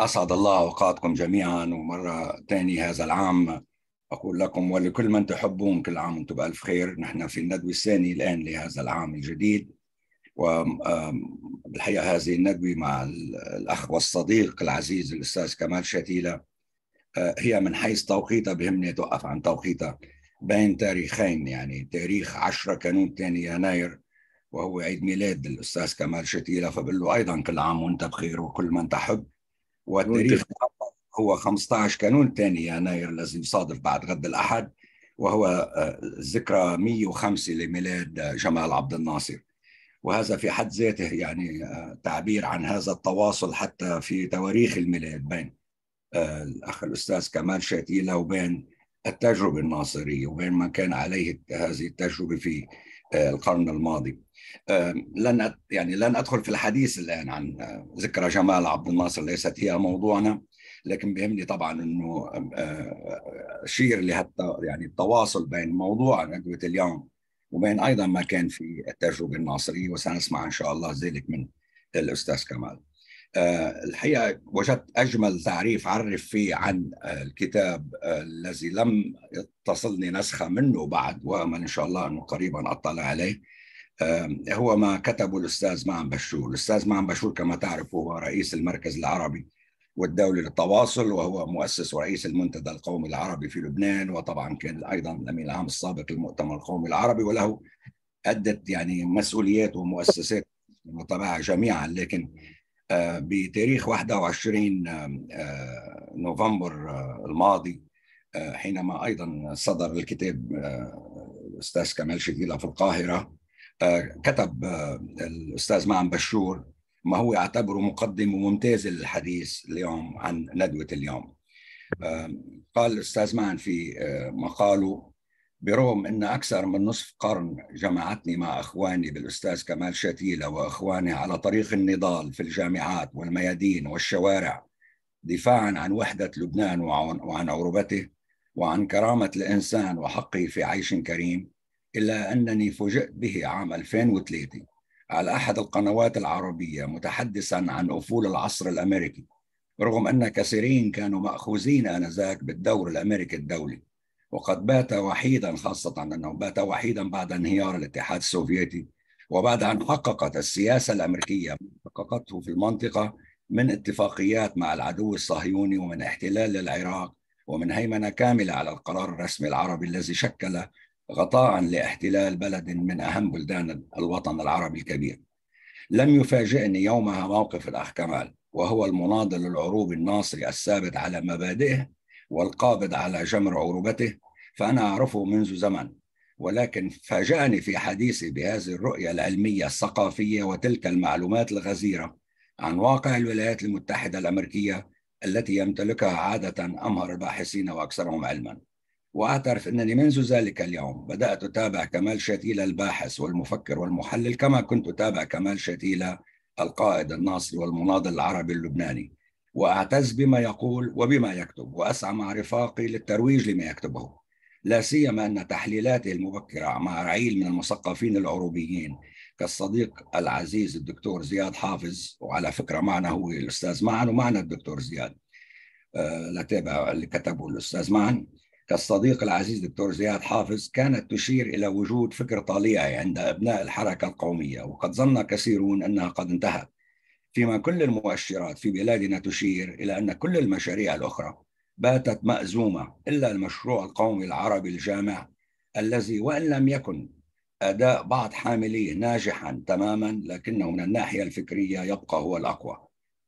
أسعد الله أوقاتكم جميعا ومرة ثانية هذا العام أقول لكم ولكل من تحبون كل عام وأنتم بألف خير نحن في الندوة الثانية الآن لهذا العام الجديد وبالحقيقة هذه الندوة مع الأخ والصديق العزيز الأستاذ كمال شتيلة آه، هي من حيث توقيتها بهمني أتوقف عن توقيتها بين تاريخين يعني تاريخ 10 كانون الثاني يناير وهو عيد ميلاد الأستاذ كمال شتيلة فبقول له أيضا كل عام وأنت بخير وكل من تحب والتاريخ هو 15 كانون الثاني يناير الذي يصادف بعد غد الأحد وهو آه، ذكرى 105 لميلاد آه، جمال عبد الناصر وهذا في حد ذاته يعني آه، تعبير عن هذا التواصل حتى في تواريخ الميلاد بين الأخ الأستاذ كمال شاتيلا وبين التجربة الناصرية وبين ما كان عليه هذه التجربة في القرن الماضي لن يعني لن ادخل في الحديث الان عن آه، ذكرى جمال عبد الناصر ليست هي موضوعنا لكن بهمني طبعا انه آه، اشير لهذا يعني التواصل بين موضوع ندوه اليوم وبين ايضا ما كان في التجربه الناصريه وسنسمع ان شاء الله ذلك من الاستاذ كمال. آه، الحقيقه وجدت اجمل تعريف عرف فيه عن آه، الكتاب آه، الذي لم تصلني نسخه منه بعد وامل ان شاء الله انه قريبا اطلع عليه هو ما كتبه الاستاذ معن بشور، الاستاذ معن بشور كما تعرف هو رئيس المركز العربي والدولي للتواصل وهو مؤسس ورئيس المنتدى القومي العربي في لبنان وطبعا كان ايضا الامين العام السابق للمؤتمر القومي العربي وله ادت يعني مسؤوليات ومؤسسات وطبعا جميعا لكن بتاريخ 21 آه، نوفمبر آه، الماضي آه، حينما ايضا صدر الكتاب الاستاذ كمال شكيله في القاهره كتب الاستاذ معن بشور ما هو يعتبره مقدم ممتاز للحديث اليوم عن ندوه اليوم قال الاستاذ معن في مقاله برغم أن أكثر من نصف قرن جمعتني مع أخواني بالأستاذ كمال شتيلة وأخوانه على طريق النضال في الجامعات والميادين والشوارع دفاعا عن وحدة لبنان وعن عروبته وعن كرامة الإنسان وحقه في عيش كريم إلا أنني فوجئت به عام 2003 على أحد القنوات العربية متحدثا عن أفول العصر الأمريكي رغم أن كثيرين كانوا مأخوذين آنذاك بالدور الأمريكي الدولي وقد بات وحيدا خاصة أنه بات وحيدا بعد انهيار الاتحاد السوفيتي وبعد أن حققت السياسة الأمريكية حققته في المنطقة من اتفاقيات مع العدو الصهيوني ومن احتلال للعراق ومن هيمنة كاملة على القرار الرسمي العربي الذي شكل غطاء لاحتلال بلد من أهم بلدان الوطن العربي الكبير لم يفاجئني يومها موقف الأخ كمال وهو المناضل العروبي الناصري الثابت على مبادئه والقابض على جمر عروبته فأنا أعرفه منذ زمن ولكن فاجأني في حديثي بهذه الرؤية العلمية الثقافية وتلك المعلومات الغزيرة عن واقع الولايات المتحدة الأمريكية التي يمتلكها عادة أمهر الباحثين وأكثرهم علما وأعترف أنني منذ ذلك اليوم بدأت أتابع كمال شتيلة الباحث والمفكر والمحلل كما كنت أتابع كمال شتيلة القائد الناصر والمناضل العربي اللبناني واعتز بما يقول وبما يكتب واسعى مع رفاقي للترويج لما يكتبه لا سيما ان تحليلاته المبكره مع رعيل من المثقفين العروبيين كالصديق العزيز الدكتور زياد حافظ وعلى فكره معنا هو الاستاذ معن ومعنا الدكتور زياد آه، لتابع اللي كتبه الاستاذ معن كالصديق العزيز دكتور زياد حافظ كانت تشير الى وجود فكر طليعي عند ابناء الحركه القوميه وقد ظن كثيرون انها قد انتهت فيما كل المؤشرات في بلادنا تشير إلى أن كل المشاريع الأخرى باتت مأزومة إلا المشروع القومي العربي الجامع الذي وإن لم يكن أداء بعض حامليه ناجحا تماما لكنه من الناحية الفكرية يبقى هو الأقوى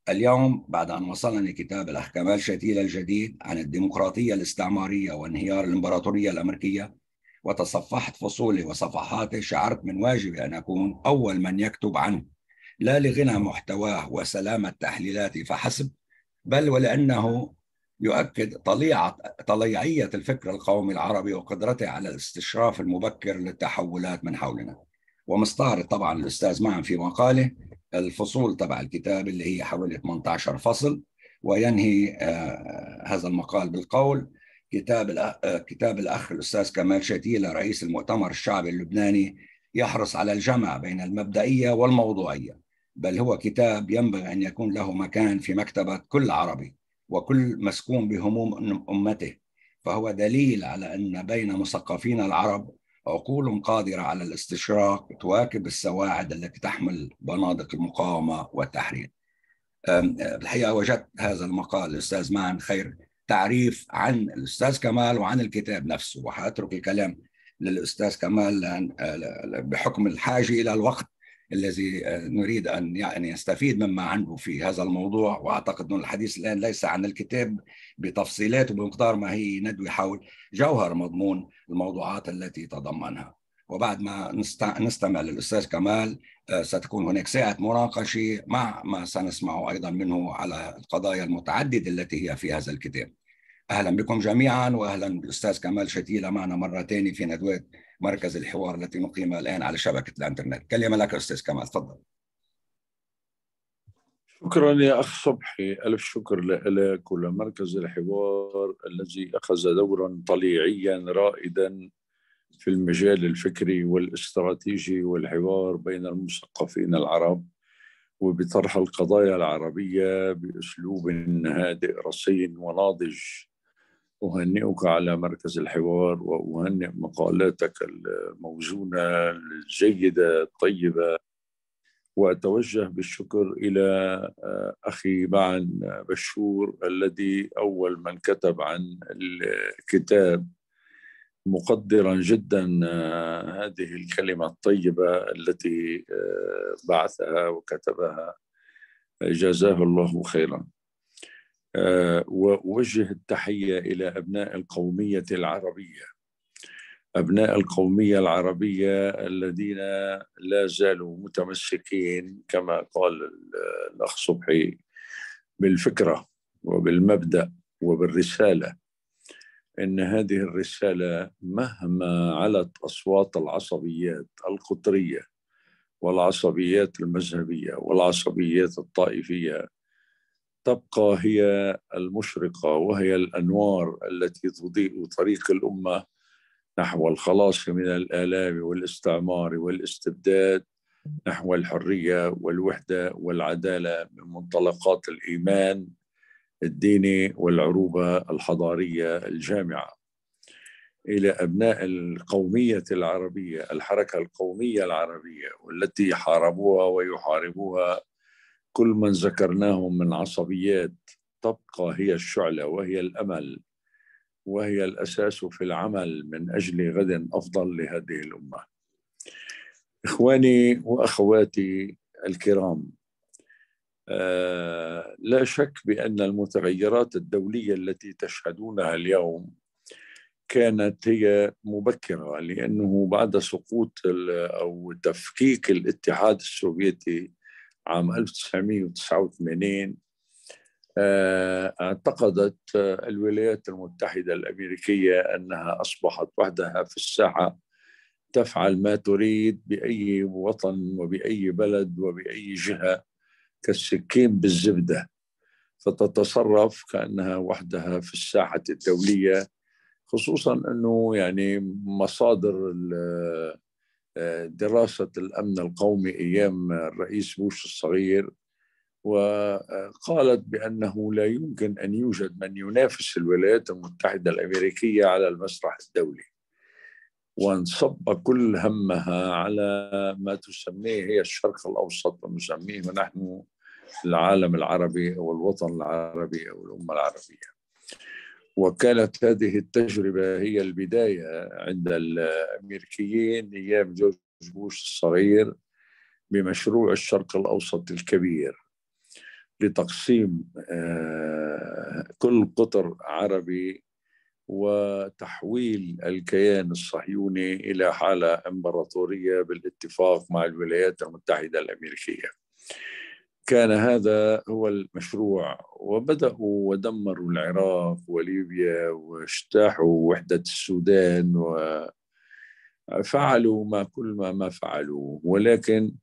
اليوم بعد أن وصلني كتاب الأحكامات شتيلة الجديد عن الديمقراطية الاستعمارية وانهيار الإمبراطورية الأمريكية وتصفحت فصوله وصفحاته شعرت من واجبي أن أكون أول من يكتب عنه لا لغنى محتواه وسلامة تحليلاته فحسب بل ولأنه يؤكد طليعة طليعية الفكر القومي العربي وقدرته على الاستشراف المبكر للتحولات من حولنا ومستعرض طبعا الأستاذ معا في مقاله الفصول تبع الكتاب اللي هي حوالي 18 فصل وينهي آه، هذا المقال بالقول كتاب آه، كتاب الاخ الاستاذ كمال شتيله رئيس المؤتمر الشعبي اللبناني يحرص على الجمع بين المبدئيه والموضوعيه بل هو كتاب ينبغي أن يكون له مكان في مكتبة كل عربي وكل مسكون بهموم أمته فهو دليل على أن بين مثقفين العرب عقول قادرة على الاستشراق تواكب السواعد التي تحمل بنادق المقاومة والتحرير الحقيقة وجدت هذا المقال الأستاذ معن خير تعريف عن الأستاذ كمال وعن الكتاب نفسه وحأترك الكلام للأستاذ كمال آه، بحكم الحاجة إلى الوقت الذي آه، نريد ان يعني يستفيد مما عنده في هذا الموضوع واعتقد ان الحديث الان ليس عن الكتاب بتفصيلاته بمقدار ما هي ندوي حول جوهر مضمون الموضوعات التي تضمنها وبعد ما نستمع للاستاذ كمال آه، ستكون هناك ساعه مناقشه مع ما سنسمعه ايضا منه على القضايا المتعدده التي هي في هذا الكتاب اهلا بكم جميعا واهلا بالاستاذ كمال شتيله معنا مره ثانيه في ندوات مركز الحوار التي نقيمها الآن على شبكة الإنترنت كلمة لك أستاذ كمال تفضل شكرا يا أخ صبحي ألف شكر لك ولمركز الحوار الذي أخذ دورا طليعيا رائدا في المجال الفكري والاستراتيجي والحوار بين المثقفين العرب وبطرح القضايا العربية بأسلوب هادئ رصين وناضج أهنئك على مركز الحوار وأهنئ مقالاتك الموزونة الجيدة الطيبة وأتوجه بالشكر إلى آه، أخي معن بشور الذي أول من كتب عن الكتاب مقدرا جدا آه، هذه الكلمة الطيبة التي آه، بعثها وكتبها جزاه الله خيرا آه، وأوجه التحية إلى أبناء القومية العربية أبناء القومية العربية الذين لا زالوا متمسكين كما قال الأخ صبحي بالفكرة وبالمبدأ وبالرسالة ان هذه الرساله مهما علت اصوات العصبيات القطريه والعصبيات المذهبيه والعصبيات الطائفيه تبقى هي المشرقة وهي الأنوار التي تضيء طريق الأمة نحو الخلاص من الآلام والاستعمار والاستبداد نحو الحرية والوحدة والعدالة من منطلقات الإيمان الديني والعروبة الحضارية الجامعة إلى أبناء القومية العربية الحركة القومية العربية والتي حاربوها ويحاربوها كل من ذكرناهم من عصبيات تبقى هي الشعلة وهي الأمل وهي الأساس في العمل من أجل غد أفضل لهذه الأمة إخواني وأخواتي الكرام آه لا شك بأن المتغيرات الدولية التي تشهدونها اليوم كانت هي مبكرة لأنه بعد سقوط أو تفكيك الاتحاد السوفيتي عام 1989 آه، اعتقدت آه، الولايات المتحدة الأمريكية أنها أصبحت وحدها في الساحة تفعل ما تريد بأي وطن وبأي بلد وبأي جهة كالسكين بالزبدة فتتصرف كأنها وحدها في الساحة الدولية خصوصا أنه يعني مصادر دراسة الأمن القومي أيام الرئيس بوش الصغير وقالت بأنه لا يمكن أن يوجد من ينافس الولايات المتحدة الأمريكية على المسرح الدولي وانصب كل همها على ما تسميه هي الشرق الأوسط ونسميه ونحن العالم العربي أو الوطن العربي أو الأمة العربية وكانت هذه التجربة هي البداية عند الأمريكيين أيام جورج بوش الصغير بمشروع الشرق الأوسط الكبير لتقسيم آه، كل قطر عربي وتحويل الكيان الصهيوني إلى حالة إمبراطورية بالاتفاق مع الولايات المتحدة الأمريكية كان هذا هو المشروع وبدأوا ودمروا العراق وليبيا واجتاحوا وحدة السودان وفعلوا ما كل ما ما فعلوا ولكن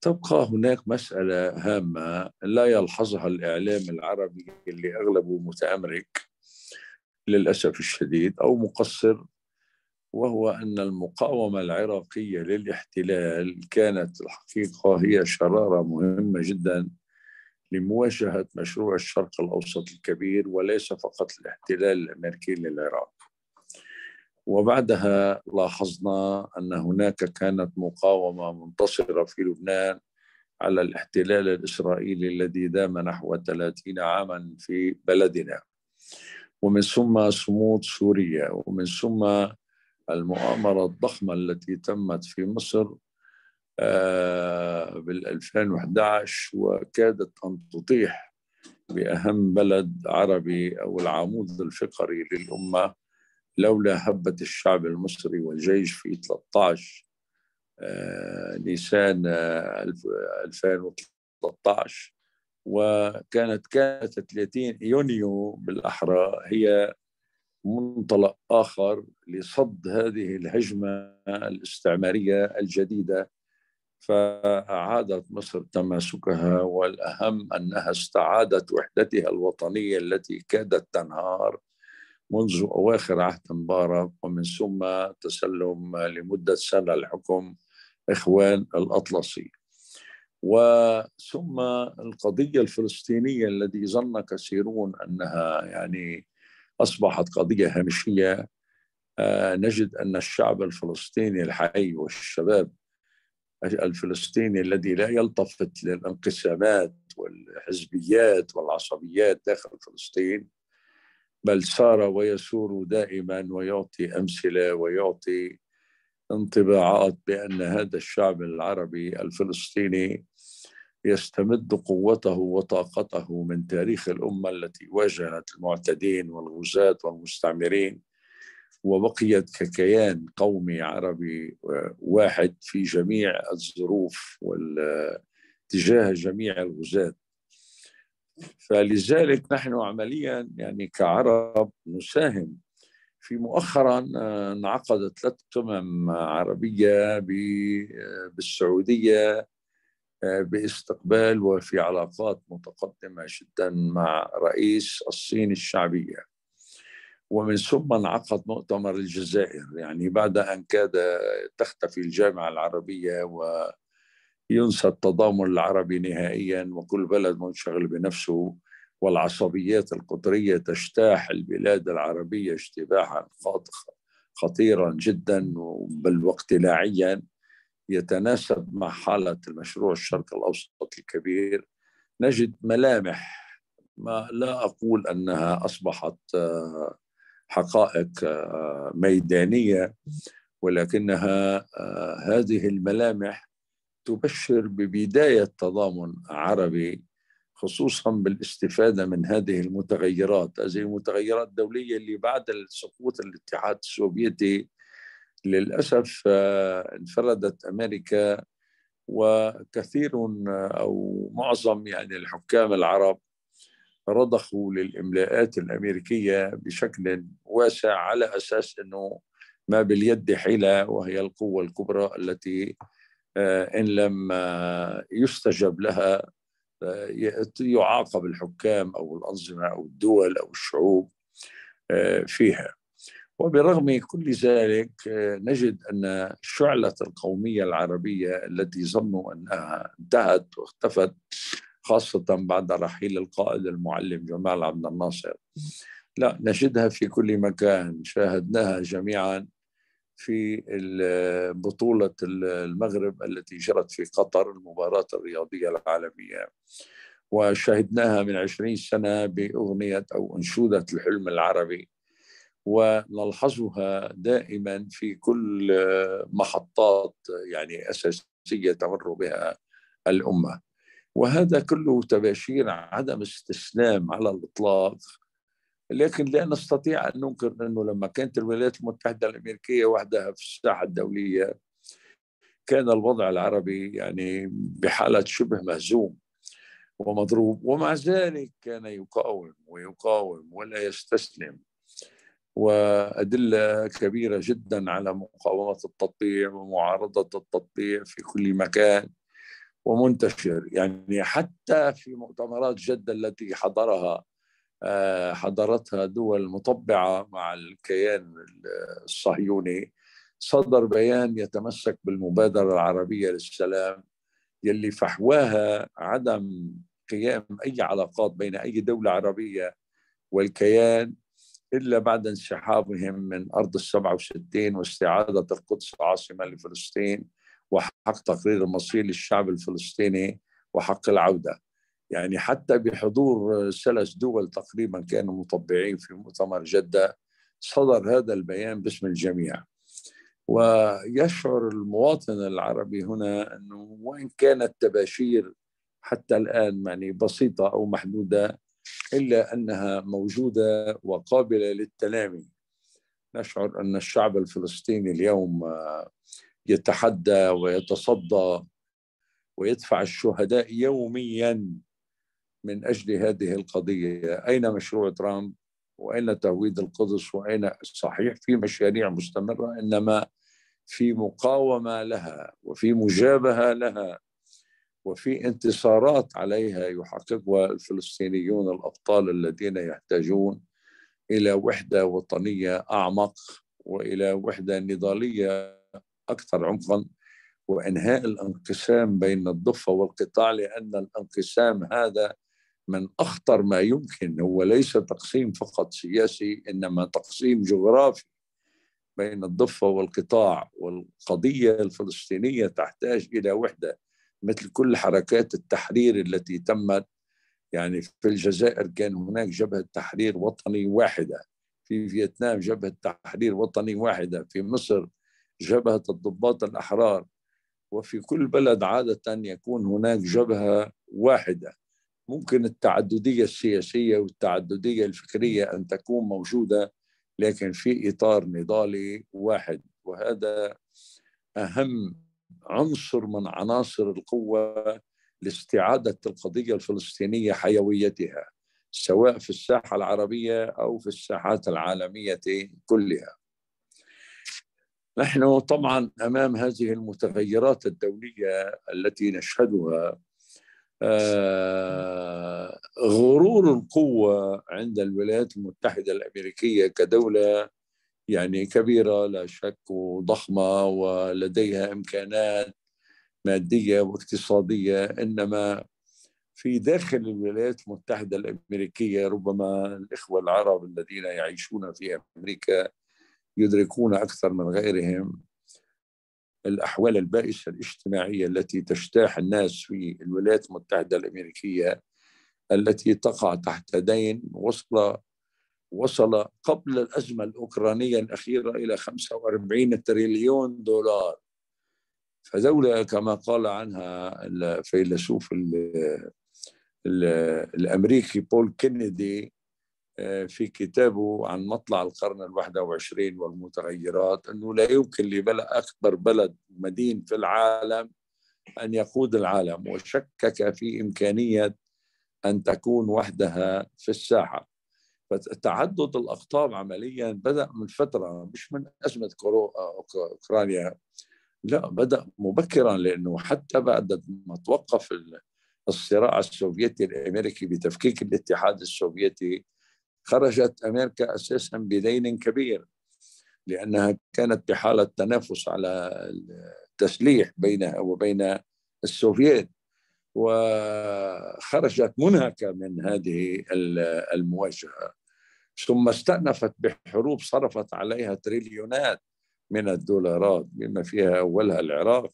تبقى هناك مسألة هامة لا يلحظها الإعلام العربي اللي أغلبه متأمرك للأسف الشديد أو مقصر وهو أن المقاومة العراقية للاحتلال كانت الحقيقة هي شرارة مهمة جدا لمواجهة مشروع الشرق الأوسط الكبير وليس فقط الاحتلال الأمريكي للعراق وبعدها لاحظنا أن هناك كانت مقاومة منتصرة في لبنان على الاحتلال الإسرائيلي الذي دام نحو 30 عاما في بلدنا ومن ثم صمود سوريا ومن ثم المؤامرة الضخمة التي تمت في مصر آه، بال 2011 وكادت أن تطيح بأهم بلد عربي أو العمود الفقري للأمة لولا هبة الشعب المصري والجيش في 13 آه، نيسان 2013 آه، وكانت كانت 30 يونيو بالأحرى هي منطلق اخر لصد هذه الهجمه الاستعماريه الجديده فاعادت مصر تماسكها والاهم انها استعادت وحدتها الوطنيه التي كادت تنهار منذ اواخر عهد مبارك ومن ثم تسلم لمده سنه الحكم اخوان الاطلسي وثم القضيه الفلسطينيه التي ظن كثيرون انها يعني أصبحت قضية هامشية آه، نجد أن الشعب الفلسطيني الحي والشباب الفلسطيني الذي لا يلتفت للانقسامات والحزبيات والعصبيات داخل فلسطين بل سار ويسور دائما ويعطي امثله ويعطي انطباعات بان هذا الشعب العربي الفلسطيني يستمد قوته وطاقته من تاريخ الأمة التي واجهت المعتدين والغزاة والمستعمرين وبقيت ككيان قومي عربي آه، واحد في جميع الظروف تجاه جميع الغزاة فلذلك نحن عمليا يعني كعرب نساهم في مؤخرا آه، انعقدت ثلاث قمم عربية آه، بالسعودية باستقبال وفي علاقات متقدمة جدا مع رئيس الصين الشعبية ومن ثم انعقد مؤتمر الجزائر يعني بعد أن كاد تختفي الجامعة العربية وينسى التضامن العربي نهائيا وكل بلد منشغل بنفسه والعصبيات القطرية تجتاح البلاد العربية اجتباحا خطيرا جدا بل واقتلاعيا يتناسب مع حالة المشروع الشرق الأوسط الكبير نجد ملامح ما لا أقول أنها أصبحت آه، حقائق آه، ميدانية ولكنها آه، هذه الملامح تبشر ببداية تضامن عربي خصوصا بالاستفادة من هذه المتغيرات هذه المتغيرات الدولية اللي بعد سقوط الاتحاد السوفيتي للأسف آه، انفردت أمريكا وكثير آه، أو معظم يعني الحكام العرب رضخوا للإملاءات الأمريكية بشكل واسع على أساس أنه ما باليد حيلة وهي القوة الكبرى التي آه، إن لم يستجب لها يعاقب الحكام أو الأنظمة أو الدول أو الشعوب فيها وبرغم كل ذلك آه، نجد أن شعلة القومية العربية التي ظنوا أنها انتهت واختفت خاصة بعد رحيل القائد المعلم جمال عبد الناصر لا نجدها في كل مكان شاهدناها جميعا في آه، بطولة المغرب التي جرت في قطر المباراة الرياضية العالمية وشاهدناها من عشرين سنة بأغنية أو أنشودة الحلم العربي ونلحظها دائما في كل محطات يعني اساسيه تمر بها الامه وهذا كله تباشير عدم استسلام على الاطلاق لكن لا نستطيع ان ننكر انه لما كانت الولايات المتحده الامريكيه وحدها في الساحه الدوليه كان الوضع العربي يعني بحاله شبه مهزوم ومضروب ومع ذلك كان يقاوم ويقاوم ولا يستسلم وأدلة كبيرة جدا على مقاومة التطبيع ومعارضة التطبيع في كل مكان ومنتشر يعني حتى في مؤتمرات جدة التي حضرها آه، حضرتها دول مطبعة مع الكيان الصهيوني صدر بيان يتمسك بالمبادرة العربية للسلام يلي فحواها عدم قيام أي علاقات بين أي دولة عربية والكيان إلا بعد انسحابهم من أرض السبعة وستين واستعادة القدس عاصمة لفلسطين وحق تقرير المصير للشعب الفلسطيني وحق العودة يعني حتى بحضور ثلاث دول تقريبا كانوا مطبعين في مؤتمر جدة صدر هذا البيان باسم الجميع ويشعر المواطن العربي هنا أنه وإن كانت تباشير حتى الآن يعني بسيطة أو محدودة إلا أنها موجودة وقابلة للتلامي نشعر أن الشعب الفلسطيني اليوم يتحدى ويتصدى ويدفع الشهداء يوميا من أجل هذه القضية أين مشروع ترامب وأين تهويد القدس وأين صحيح في مشاريع مستمرة إنما في مقاومة لها وفي مجابهة لها وفي انتصارات عليها يحققها الفلسطينيون الابطال الذين يحتاجون الى وحده وطنيه اعمق والى وحده نضاليه اكثر عمقا وانهاء الانقسام بين الضفه والقطاع لان الانقسام هذا من اخطر ما يمكن هو ليس تقسيم فقط سياسي انما تقسيم جغرافي بين الضفه والقطاع والقضيه الفلسطينيه تحتاج الى وحده مثل كل حركات التحرير التي تمت يعني في الجزائر كان هناك جبهة تحرير وطني واحدة في فيتنام جبهة تحرير وطني واحدة في مصر جبهة الضباط الأحرار وفي كل بلد عادة يكون هناك جبهة واحدة ممكن التعددية السياسية والتعددية الفكرية أن تكون موجودة لكن في إطار نضالي واحد وهذا أهم عنصر من عناصر القوة لاستعادة القضية الفلسطينية حيويتها سواء في الساحة العربية أو في الساحات العالمية كلها نحن طبعا أمام هذه المتغيرات الدولية التي نشهدها آه، غرور القوة عند الولايات المتحدة الأمريكية كدولة يعني كبيرة لا شك وضخمة ولديها إمكانات مادية واقتصادية إنما في داخل الولايات المتحدة الأمريكية ربما الإخوة العرب الذين يعيشون في أمريكا يدركون أكثر من غيرهم الأحوال البائسة الاجتماعية التي تجتاح الناس في الولايات المتحدة الأمريكية التي تقع تحت دين وصل وصل قبل الأزمة الأوكرانية الأخيرة إلى 45 تريليون دولار فدولة كما قال عنها الفيلسوف الأمريكي بول كينيدي آه، في كتابه عن مطلع القرن الواحد وعشرين والمتغيرات أنه لا يمكن لبلد أكبر بلد مدين في العالم أن يقود العالم وشكك في إمكانية أن تكون وحدها في الساحة فتعدد الأقطاب عمليا بدأ من فترة مش من أزمة كورو أوكرانيا لا بدأ مبكرا لأنه حتى بعد ما توقف الصراع السوفيتي الأمريكي بتفكيك الاتحاد السوفيتي خرجت أمريكا أساسا بدين كبير لأنها كانت بحالة تنافس على التسليح بينها وبين السوفيت وخرجت منهكة من هذه المواجهة ثم استأنفت بحروب صرفت عليها تريليونات من الدولارات بما فيها أولها العراق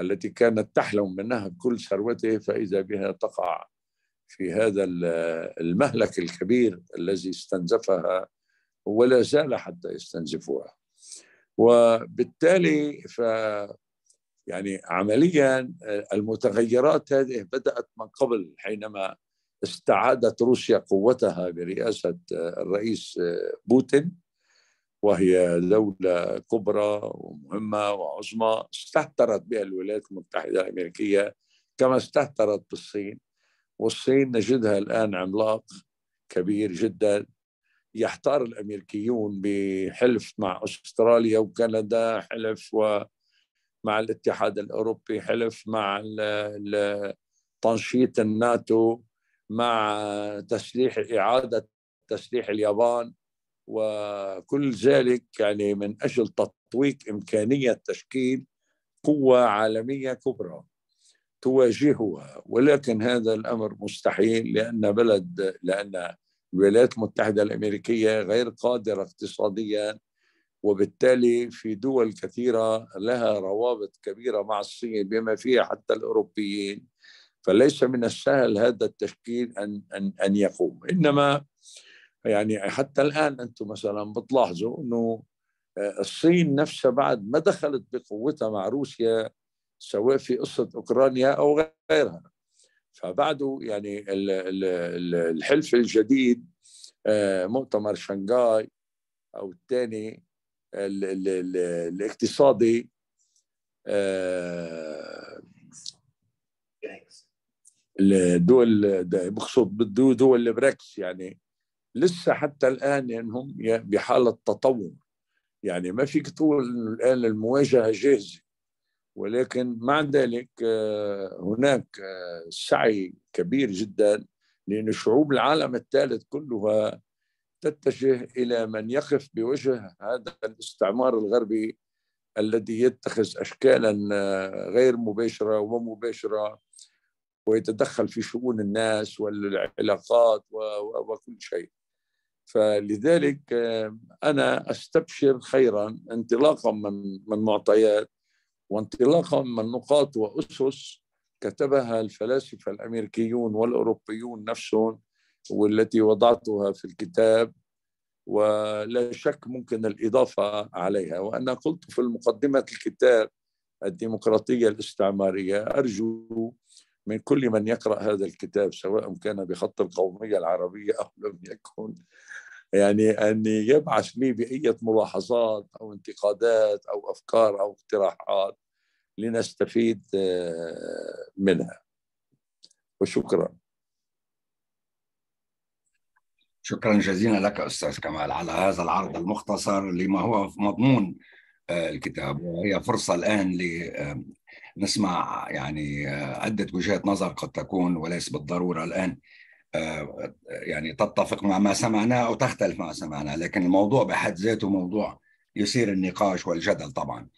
التي كانت تحلم منها كل ثروته فإذا بها تقع في هذا المهلك الكبير الذي استنزفها ولا زال حتى يستنزفها وبالتالي ف يعني عمليا آه، المتغيرات هذه بدأت من قبل حينما استعادت روسيا قوتها برئاسة الرئيس بوتين وهي دولة كبرى ومهمة وعظمى استهترت بها الولايات المتحدة الأمريكية كما استهترت بالصين والصين نجدها الآن عملاق كبير جدا يحتار الأمريكيون بحلف مع أستراليا وكندا حلف مع الاتحاد الأوروبي حلف مع تنشيط الناتو مع تسليح إعادة تسليح اليابان وكل ذلك يعني من أجل تطويق إمكانية تشكيل قوة عالمية كبرى تواجهها ولكن هذا الأمر مستحيل لأن بلد لأن الولايات المتحدة الأمريكية غير قادرة اقتصاديا وبالتالي في دول كثيرة لها روابط كبيرة مع الصين بما فيها حتى الأوروبيين فليس من السهل هذا التشكيل أن, أن, أن يقوم إنما يعني حتى الآن أنتم مثلا بتلاحظوا أنه آه، الصين نفسها بعد ما دخلت بقوتها مع روسيا سواء في قصة أوكرانيا أو غيرها فبعده يعني الحلف الجديد آه، مؤتمر شنغاي أو الثاني الاقتصادي آه، الدول بقصد بالدول البريكس يعني لسه حتى الان هم بحاله تطور يعني ما فيك تقول الان المواجهه جاهزه ولكن مع ذلك آه، هناك آه، سعي كبير جدا لان شعوب العالم الثالث كلها تتجه الى من يقف بوجه هذا الاستعمار الغربي الذي يتخذ اشكالا آه، غير مباشره ومباشره ويتدخل في شؤون الناس والعلاقات وكل شيء فلذلك آه، أنا أستبشر خيرا انطلاقا من من معطيات وانطلاقا من نقاط وأسس كتبها الفلاسفة الأمريكيون والأوروبيون نفسهم والتي وضعتها في الكتاب ولا شك ممكن الإضافة عليها وأنا قلت في مقدمة الكتاب الديمقراطية الاستعمارية أرجو من كل من يقرأ هذا الكتاب سواء كان بخط القومية العربية أو لم يكن يعني أن يبعث لي بأية ملاحظات أو انتقادات أو أفكار أو اقتراحات لنستفيد آه، منها وشكرا شكرا جزيلا لك أستاذ كمال على هذا العرض المختصر لما هو مضمون آه، الكتاب وهي فرصة الآن آه، نسمع يعني آه، عدة وجهات نظر قد تكون وليس بالضرورة الآن آه، يعني تتفق مع ما سمعناه أو تختلف مع ما سمعناه لكن الموضوع بحد ذاته موضوع يثير النقاش والجدل طبعا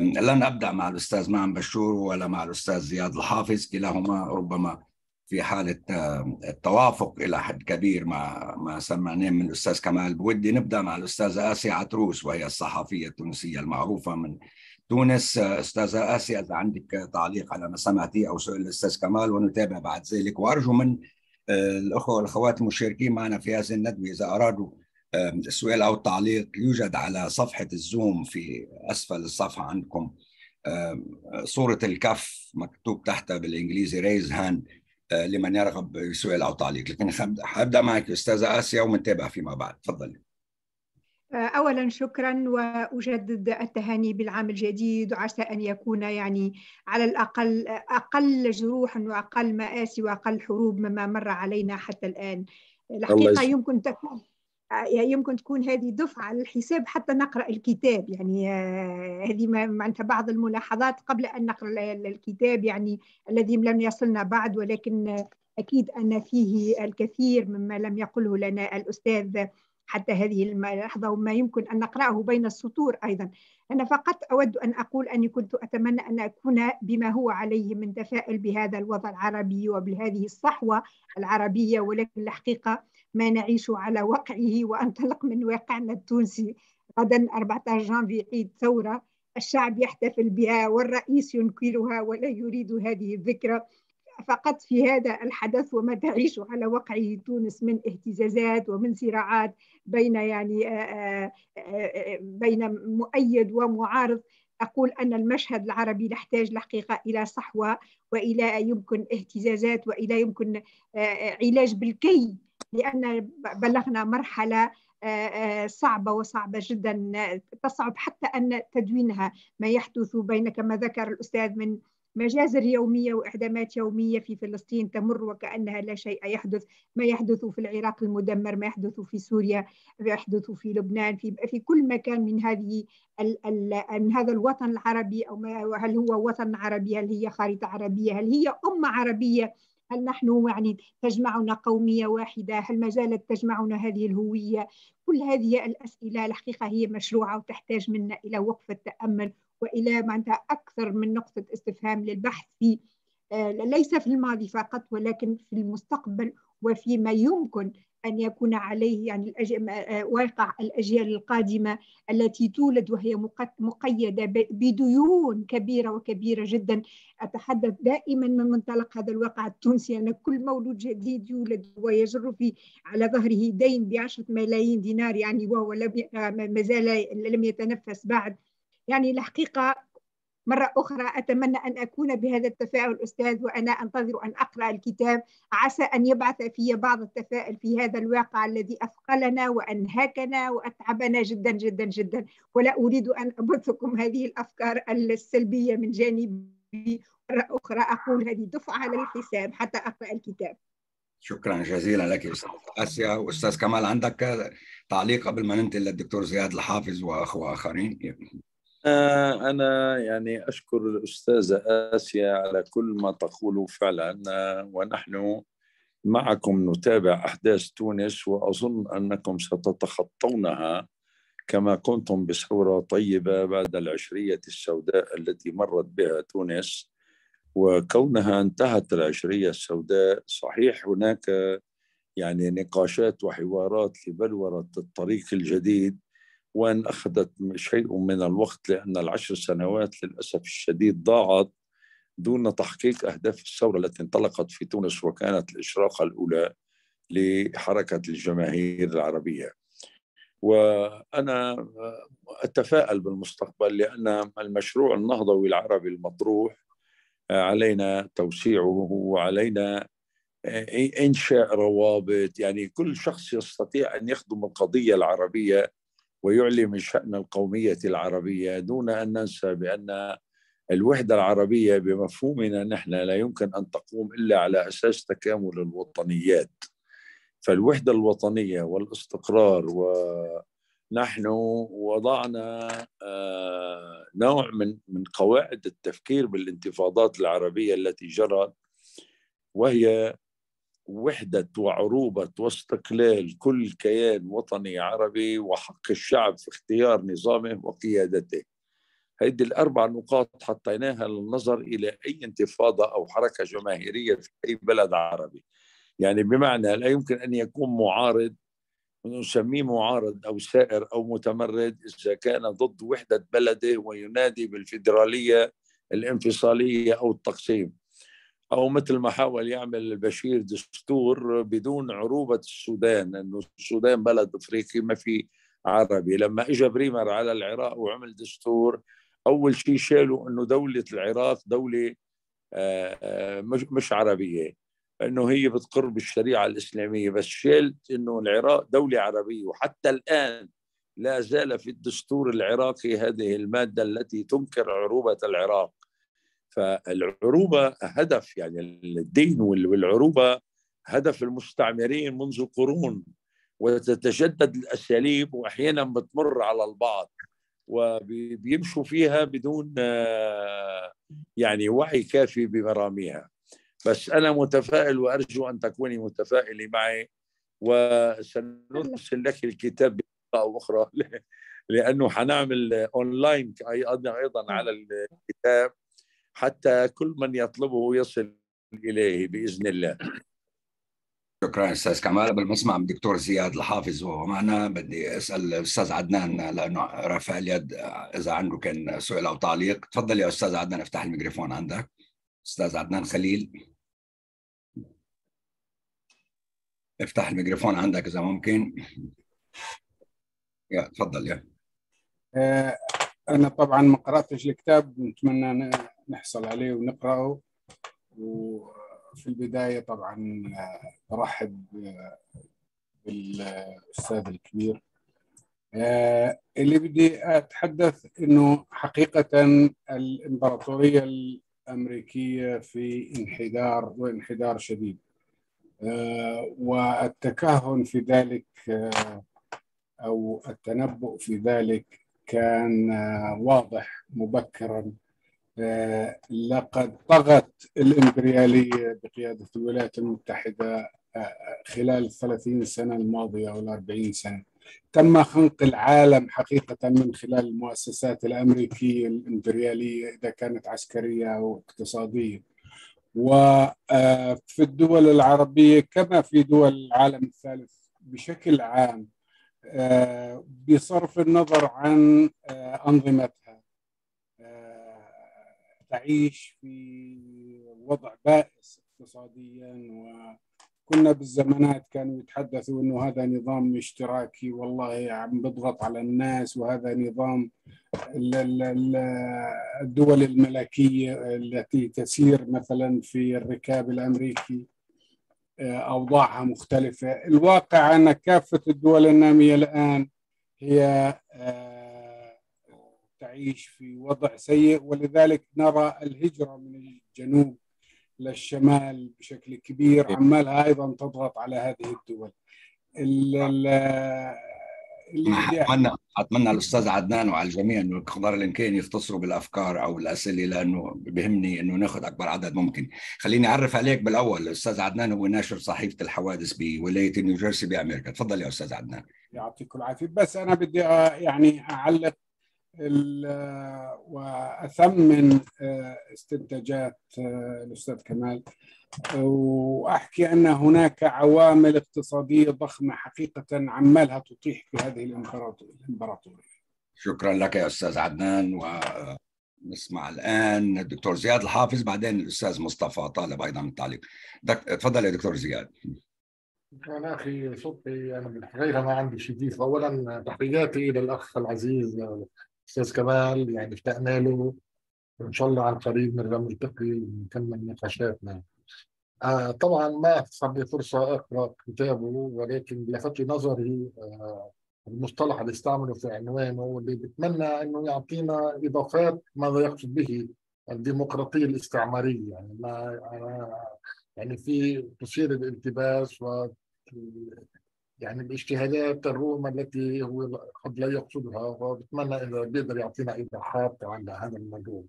لن أبدأ مع الأستاذ معن بشور ولا مع الأستاذ زياد الحافظ كلاهما ربما في حالة التوافق إلى حد كبير مع ما سمعناه من الأستاذ كمال بودي نبدأ مع الأستاذة آسيا عتروس وهي الصحفية التونسية المعروفة من تونس استاذه اسيا اذا عندك تعليق على ما سمعتي او سؤال الاستاذ كمال ونتابع بعد ذلك وارجو من آه، الاخوه والاخوات المشاركين معنا في هذه الندوه اذا ارادوا السؤال او التعليق يوجد على صفحه الزوم في اسفل الصفحه عندكم صوره الكف مكتوب تحتها بالانجليزي ريز هاند آه، لمن يرغب بسؤال او تعليق لكن حابدا معك استاذه اسيا ومنتابع فيما بعد تفضلي اولا شكرا واجدد التهاني بالعام الجديد وعسى ان يكون يعني على الاقل اقل جروح واقل ماسي واقل حروب مما مر علينا حتى الان الحقيقه يمكن تكون يمكن تكون هذه دفعة على الحساب حتى نقرأ الكتاب يعني آه، هذه معناتها بعض الملاحظات قبل أن نقرأ الكتاب يعني الذي لم يصلنا بعد ولكن أكيد أن فيه الكثير مما لم يقله لنا الأستاذ حتى هذه اللحظة وما يمكن أن نقرأه بين السطور أيضا أنا فقط أود أن أقول أني كنت أتمنى أن أكون بما هو عليه من تفاؤل بهذا الوضع العربي وبهذه الصحوة العربية ولكن الحقيقة ما نعيش على وقعه وأنطلق من واقعنا التونسي غدا 14 جانفي عيد ثورة الشعب يحتفل بها والرئيس ينكرها ولا يريد هذه الذكرى فقط في هذا الحدث وما تعيشه على وقعه تونس من اهتزازات ومن صراعات بين يعني آه، آه، آه، بين مؤيد ومعارض أقول أن المشهد العربي يحتاج الحقيقة إلى صحوة وإلى يمكن اهتزازات وإلى يمكن علاج بالكي لأن بلغنا مرحلة صعبة وصعبة جدا تصعب حتى أن تدوينها ما يحدث بين كما ذكر الأستاذ من مجازر يومية وإعدامات يومية في فلسطين تمر وكأنها لا شيء يحدث ما يحدث في العراق المدمر ما يحدث في سوريا ما يحدث في لبنان في, في كل مكان من هذه ال الـ من هذا الوطن العربي أو ما هل هو وطن عربي هل هي خريطة عربية هل هي أمة عربية هل نحن يعني تجمعنا قومية واحدة هل ما زالت تجمعنا هذه الهوية كل هذه الأسئلة الحقيقة هي مشروعة وتحتاج منا إلى وقفة تأمل والى معناتها اكثر من نقطه استفهام للبحث في آه، ليس في الماضي فقط ولكن في المستقبل وفيما يمكن ان يكون عليه يعني آه، واقع الاجيال القادمه التي تولد وهي مقيده بديون كبيره وكبيره جدا اتحدث دائما من منطلق هذا الواقع التونسي ان يعني كل مولود جديد يولد ويجر في على ظهره دين بعشره 10 ملايين دينار يعني وهو لم... آه، ما لم يتنفس بعد يعني الحقيقة مرة أخرى أتمنى أن أكون بهذا التفاعل أستاذ وأنا أنتظر أن أقرأ الكتاب عسى أن يبعث في بعض التفاؤل في هذا الواقع الذي أثقلنا وأنهكنا وأتعبنا جدا جدا جدا ولا أريد أن أبثكم هذه الأفكار السلبية من جانبي مرة أخرى أقول هذه دفعة على الحساب حتى أقرأ الكتاب شكرا جزيلا لك استاذ اسيا استاذ كمال عندك تعليق قبل ما ننتقل للدكتور زياد الحافظ واخوه اخرين أنا يعني أشكر الأستاذة آسيا على كل ما تقوله فعلا ونحن معكم نتابع أحداث تونس وأظن أنكم ستتخطونها كما كنتم بثورة طيبة بعد العشرية السوداء التي مرت بها تونس وكونها انتهت العشرية السوداء صحيح هناك يعني نقاشات وحوارات لبلورة الطريق الجديد وان اخذت شيء من الوقت لان العشر سنوات للاسف الشديد ضاعت دون تحقيق اهداف الثوره التي انطلقت في تونس وكانت الاشراقه الاولى لحركه الجماهير العربيه. وانا اتفائل بالمستقبل لان المشروع النهضوي العربي المطروح علينا توسيعه وعلينا انشاء روابط يعني كل شخص يستطيع ان يخدم القضيه العربيه ويعلي من شأن القومية العربية دون أن ننسى بأن الوحدة العربية بمفهومنا نحن لا يمكن أن تقوم إلا على أساس تكامل الوطنيات فالوحدة الوطنية والاستقرار ونحن وضعنا آه، نوع من من قواعد التفكير بالانتفاضات العربية التي جرت وهي وحدة وعروبة واستقلال كل كيان وطني عربي وحق الشعب في اختيار نظامه وقيادته هيدي الأربع نقاط حطيناها للنظر إلى أي انتفاضة أو حركة جماهيرية في أي بلد عربي يعني بمعنى لا يمكن أن يكون معارض نسميه معارض أو سائر أو متمرد إذا كان ضد وحدة بلده وينادي بالفيدرالية الانفصالية أو التقسيم أو مثل ما حاول يعمل البشير دستور بدون عروبة السودان أنه السودان بلد أفريقي ما في عربي لما إجا بريمر على العراق وعمل دستور أول شيء شالوا أنه دولة العراق دولة آه، آه، مش عربية أنه هي بتقر بالشريعة الإسلامية بس شالت أنه العراق دولة عربية وحتى الآن لا زال في الدستور العراقي هذه المادة التي تنكر عروبة العراق فالعروبة هدف يعني الدين والعروبة هدف المستعمرين منذ قرون وتتجدد الأساليب وأحيانا بتمر على البعض وبيمشوا فيها بدون يعني وعي كافي بمراميها بس أنا متفائل وأرجو أن تكوني متفائلة معي وسنرسل لك الكتاب أو أخرى لأنه حنعمل أونلاين أيضا على الكتاب حتى كل من يطلبه يصل اليه باذن الله. شكرا استاذ كمال بالمسمع من الدكتور زياد الحافظ وهو معنا بدي اسال الاستاذ عدنان لانه رفع اليد اذا عنده كان سؤال او تعليق تفضل يا استاذ عدنان افتح الميكروفون عندك استاذ عدنان خليل افتح الميكروفون عندك اذا ممكن يا تفضل يا أه، انا طبعا ما قراتش الكتاب نتمنى نحصل عليه ونقراه وفي البداية طبعا آه، برحب آه، بالأستاذ الكبير آه، اللي بدي أتحدث أنه حقيقة الإمبراطورية الأمريكية في انحدار وانحدار شديد والتكهن في ذلك أو التنبؤ في ذلك كان واضح مبكرا لقد طغت الإمبريالية بقيادة الولايات المتحدة آه، خلال الثلاثين سنة الماضية أو الأربعين سنة تم خنق العالم حقيقة من خلال المؤسسات الأمريكية الإمبريالية إذا كانت عسكرية أو اقتصادية وفي آه، الدول العربية كما في دول العالم الثالث بشكل عام آه، بصرف النظر عن أنظمة تعيش في وضع بائس اقتصاديا وكنا بالزمانات كانوا يتحدثوا انه هذا نظام اشتراكي والله عم بضغط على الناس وهذا نظام الدول الملكيه التي تسير مثلا في الركاب الامريكي آه، اوضاعها مختلفه، الواقع ان كافه الدول الناميه الان هي آه، تعيش في وضع سيء ولذلك نرى الهجرة من الجنوب للشمال بشكل كبير إيه. عمالها أيضا تضغط على هذه الدول آه. اتمنى اتمنى الاستاذ عدنان وعلى الجميع انه قدر الامكان يختصروا بالافكار او الاسئله لانه بهمني انه ناخذ اكبر عدد ممكن خليني اعرف عليك بالاول الاستاذ عدنان هو ناشر صحيفه الحوادث بولايه نيوجيرسي بامريكا تفضل يا استاذ عدنان يعطيكم العافيه بس انا بدي آه، يعني اعلق واثمن آه، استنتاجات آه، الاستاذ كمال واحكي ان هناك عوامل اقتصاديه ضخمه حقيقه عمالها تطيح في هذه الامبراطوريه. شكرا لك يا استاذ عدنان ونسمع الان الدكتور زياد الحافظ بعدين الاستاذ مصطفى طالب ايضا من التعليق. تفضل يا دكتور زياد. كان اخي صبحي انا يعني غير ما عندي شيء اولا تحياتي للاخ العزيز استاذ كمال يعني اشتقنا له وان شاء الله عن قريب نرجع نلتقي ونكمل نقاشاتنا آه طبعا ما صار لي فرصه اقرا كتابه ولكن لفت نظري آه المصطلح اللي استعمله في عنوانه واللي بتمنى انه يعطينا اضافات ماذا يقصد به الديمقراطيه الاستعماريه يعني ما آه، يعني في تثير الالتباس و يعني الاجتهادات الروم التي هو قد لا يقصدها وبتمنى اذا بيقدر يعطينا ايضاحات على هذا الموضوع.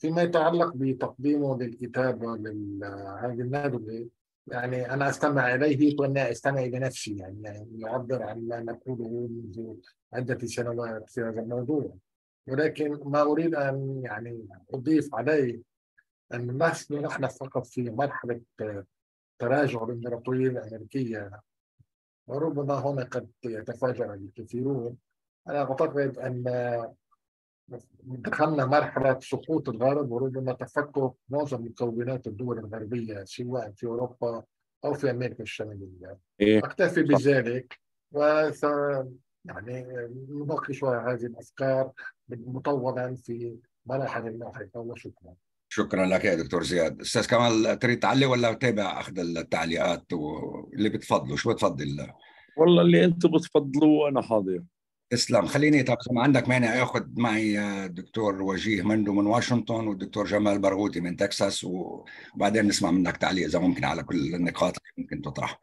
فيما يتعلق بتقديمه للكتابه لهذه النابغه يعني انا استمع اليه وانا استمع لنفسي يعني, يعني يعبر عن ما نقوله منذ عده سنوات في هذا الموضوع ولكن ما اريد ان يعني اضيف عليه ان نحن فقط في مرحله تراجع الامبراطوريه الامريكيه وربما هنا قد يتفاجأ الكثيرون أنا أعتقد أن دخلنا مرحلة سقوط الغرب وربما تفكك معظم مكونات الدول الغربية سواء في أوروبا أو في أمريكا الشمالية إيه. أكتفي بذلك وس يعني نناقش هذه الأفكار مطولا في مراحل لاحقة وشكرا شكرا لك يا دكتور زياد استاذ كمال تريد تعلي ولا تابع اخذ التعليقات واللي بتفضلوا شو بتفضل والله اللي انتم بتفضلوه انا حاضر تسلم خليني طب ما عندك مانع اخذ معي الدكتور وجيه مندو من واشنطن والدكتور جمال برغوتي من تكساس وبعدين نسمع منك تعليق اذا ممكن على كل النقاط اللي ممكن تطرح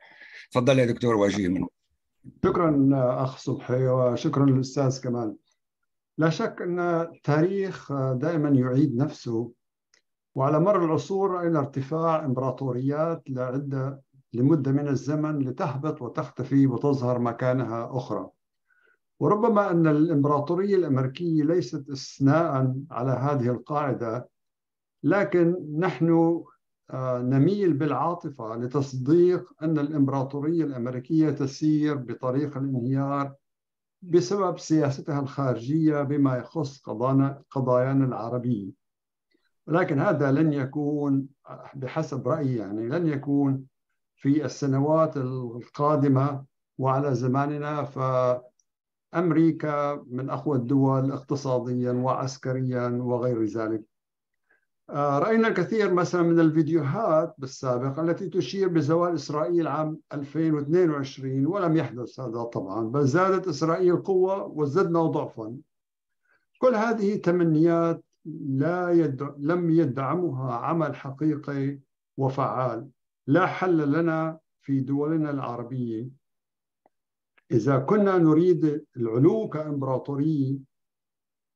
تفضل يا دكتور وجيه من شكرا اخ صبحي وشكرا للاستاذ كمال لا شك ان التاريخ دائما يعيد نفسه وعلى مر العصور رأينا ارتفاع إمبراطوريات لعدة لمدة من الزمن لتهبط وتختفي وتظهر مكانها أخرى وربما أن الإمبراطورية الأمريكية ليست استثناء على هذه القاعدة لكن نحن آه، نميل بالعاطفة لتصديق أن الإمبراطورية الأمريكية تسير بطريق الانهيار بسبب سياستها الخارجية بما يخص قضايانا العربية ولكن هذا لن يكون بحسب رأيي يعني لن يكون في السنوات القادمة وعلى زماننا فأمريكا من أقوى الدول اقتصاديا وعسكريا وغير ذلك آه، رأينا الكثير مثلا من الفيديوهات بالسابق التي تشير بزوال إسرائيل عام 2022 ولم يحدث هذا طبعا بل زادت إسرائيل قوة وزدنا ضعفا كل هذه تمنيات لا يد... لم يدعمها عمل حقيقي وفعال لا حل لنا في دولنا العربية إذا كنا نريد العلو كإمبراطورية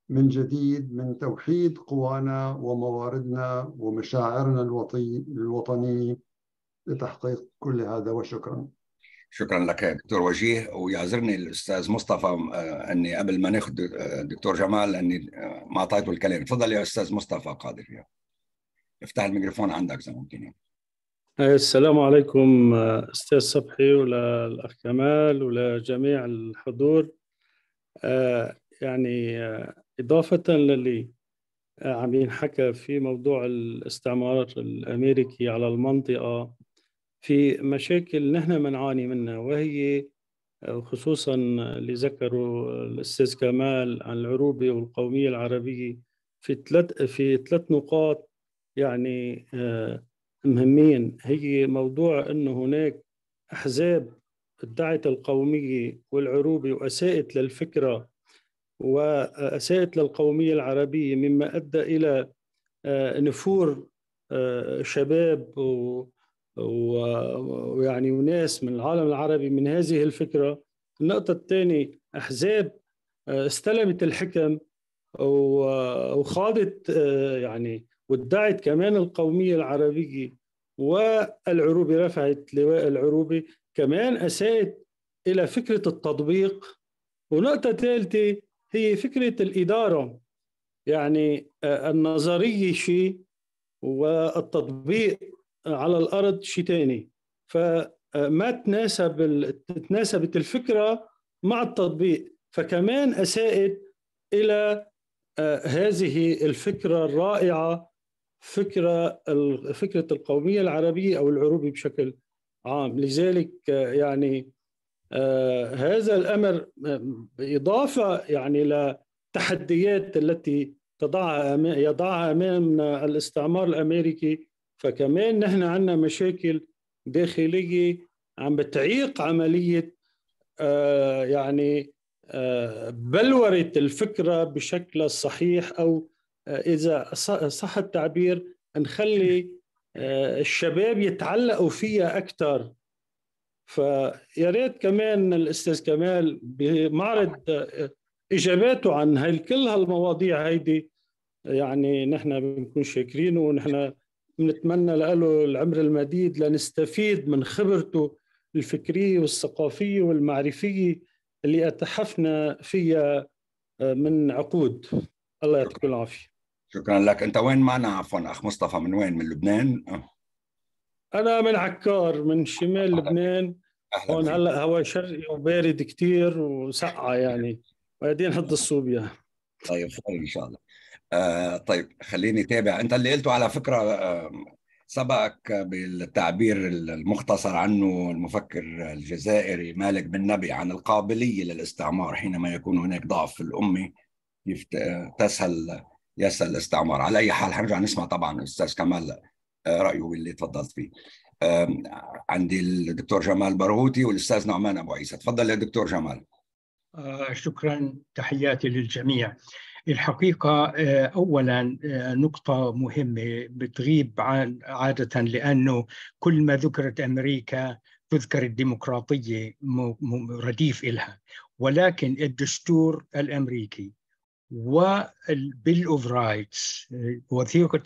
من جديد من توحيد قوانا ومواردنا ومشاعرنا الوطنية لتحقيق كل هذا وشكرا شكرا لك يا دكتور وجيه ويعذرني الاستاذ مصطفى آه، اني قبل ما ناخذ الدكتور آه، جمال اني آه، ما اعطيته الكلام تفضل يا استاذ مصطفى قادر يا. افتح الميكروفون عندك اذا ممكن السلام عليكم استاذ صبحي وللاخ كمال ولجميع الحضور يعني اضافه للي عم ينحكى في موضوع الاستعمار الامريكي على المنطقه في مشاكل نحن بنعاني منها وهي آه، خصوصا اللي ذكروا الاستاذ كمال عن العروبه والقوميه العربيه في ثلاث في ثلاث نقاط يعني آه، مهمين هي موضوع انه هناك احزاب ادعت القوميه والعروبه واساءت للفكره واساءت للقوميه العربيه مما ادى الى آه، نفور شباب و ويعني وناس من العالم العربي من هذه الفكرة النقطة الثانية أحزاب آه، استلمت الحكم وخاضت آه، يعني وادعت كمان القومية العربية والعروبة رفعت لواء العروبة كمان أساءت إلى فكرة التطبيق ونقطة ثالثة هي فكرة الإدارة يعني آه، النظرية شيء والتطبيق على الارض شيء ثاني فما تناسب تناسبت الفكره مع التطبيق فكمان اساءت الى آه، هذه الفكره الرائعه فكره فكره القوميه العربيه او العروبي بشكل عام لذلك آه، يعني آه، هذا الامر باضافه يعني للتحديات التي تضعها يضعها امامنا الاستعمار الامريكي فكمان نحن عندنا مشاكل داخلية عم بتعيق عملية آه يعني آه بلورة الفكرة بشكلها الصحيح أو آه إذا صح التعبير نخلي آه، الشباب يتعلقوا فيها أكثر فيا ريت كمان الأستاذ كمال بمعرض آه، إجاباته عن هاي كل هالمواضيع هيدي يعني نحن بنكون شاكرين ونحن بنتمنى له العمر المديد لنستفيد من خبرته الفكرية والثقافية والمعرفية اللي أتحفنا فيها آه، من عقود الله يعطيك العافية شكرا لك أنت وين معنا عفوا أخ مصطفى من وين من لبنان؟ آه. أنا من عكار من شمال لبنان هون هلا هواء شرقي وبارد كتير وسقعة يعني وبعدين حد الصوبيا طيب خير إن شاء الله آه طيب خليني تابع انت اللي قلته على فكره آه سبقك بالتعبير المختصر عنه المفكر الجزائري مالك بن نبي عن القابليه للاستعمار حينما يكون هناك ضعف في الامه تسهل يسهل الاستعمار على اي حال حنرجع نسمع طبعا استاذ كمال آه، رايه اللي تفضلت فيه عندي الدكتور جمال برغوتي والاستاذ نعمان ابو عيسى تفضل يا دكتور جمال آه، شكرا تحياتي للجميع الحقيقة آه، أولا آه، نقطة مهمة بتغيب عادة لأنه كل ما ذكرت أمريكا تذكر الديمقراطية رديف إلها ولكن الدستور الأمريكي وبيل اوف رايتس وثيقه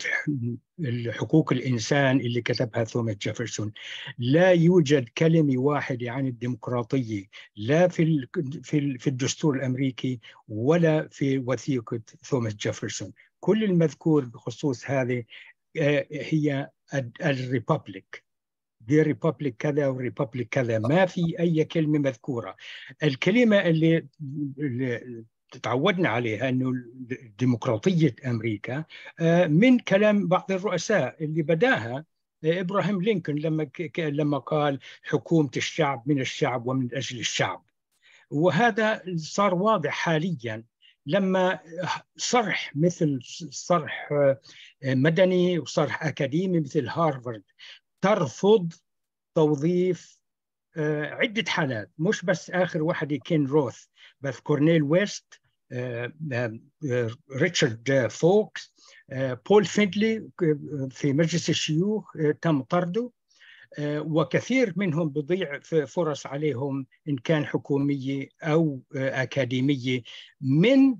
حقوق الانسان اللي كتبها توماس جيفرسون لا يوجد كلمه واحده عن الديمقراطيه لا في في في الدستور الامريكي ولا في وثيقه توماس جيفرسون كل المذكور بخصوص هذه آه، هي الريببليك دي ريبابليك كذا وريبابليك كذا ما في اي كلمه مذكوره الكلمه اللي تعودنا عليها انه ديمقراطيه امريكا آه، من كلام بعض الرؤساء اللي بداها آه، ابراهيم لينكولن لما لما قال حكومه الشعب من الشعب ومن اجل الشعب وهذا صار واضح حاليا لما صرح مثل صرح آه، مدني وصرح اكاديمي مثل هارفارد ترفض توظيف عده حالات مش بس اخر واحده كين روث بس كورنيل ويست آه، آه، آه، ريتشارد فوكس بول فيندلي في مجلس الشيوخ تم طرده وكثير منهم بضيع فرص عليهم إن كان حكومية أو أكاديمية من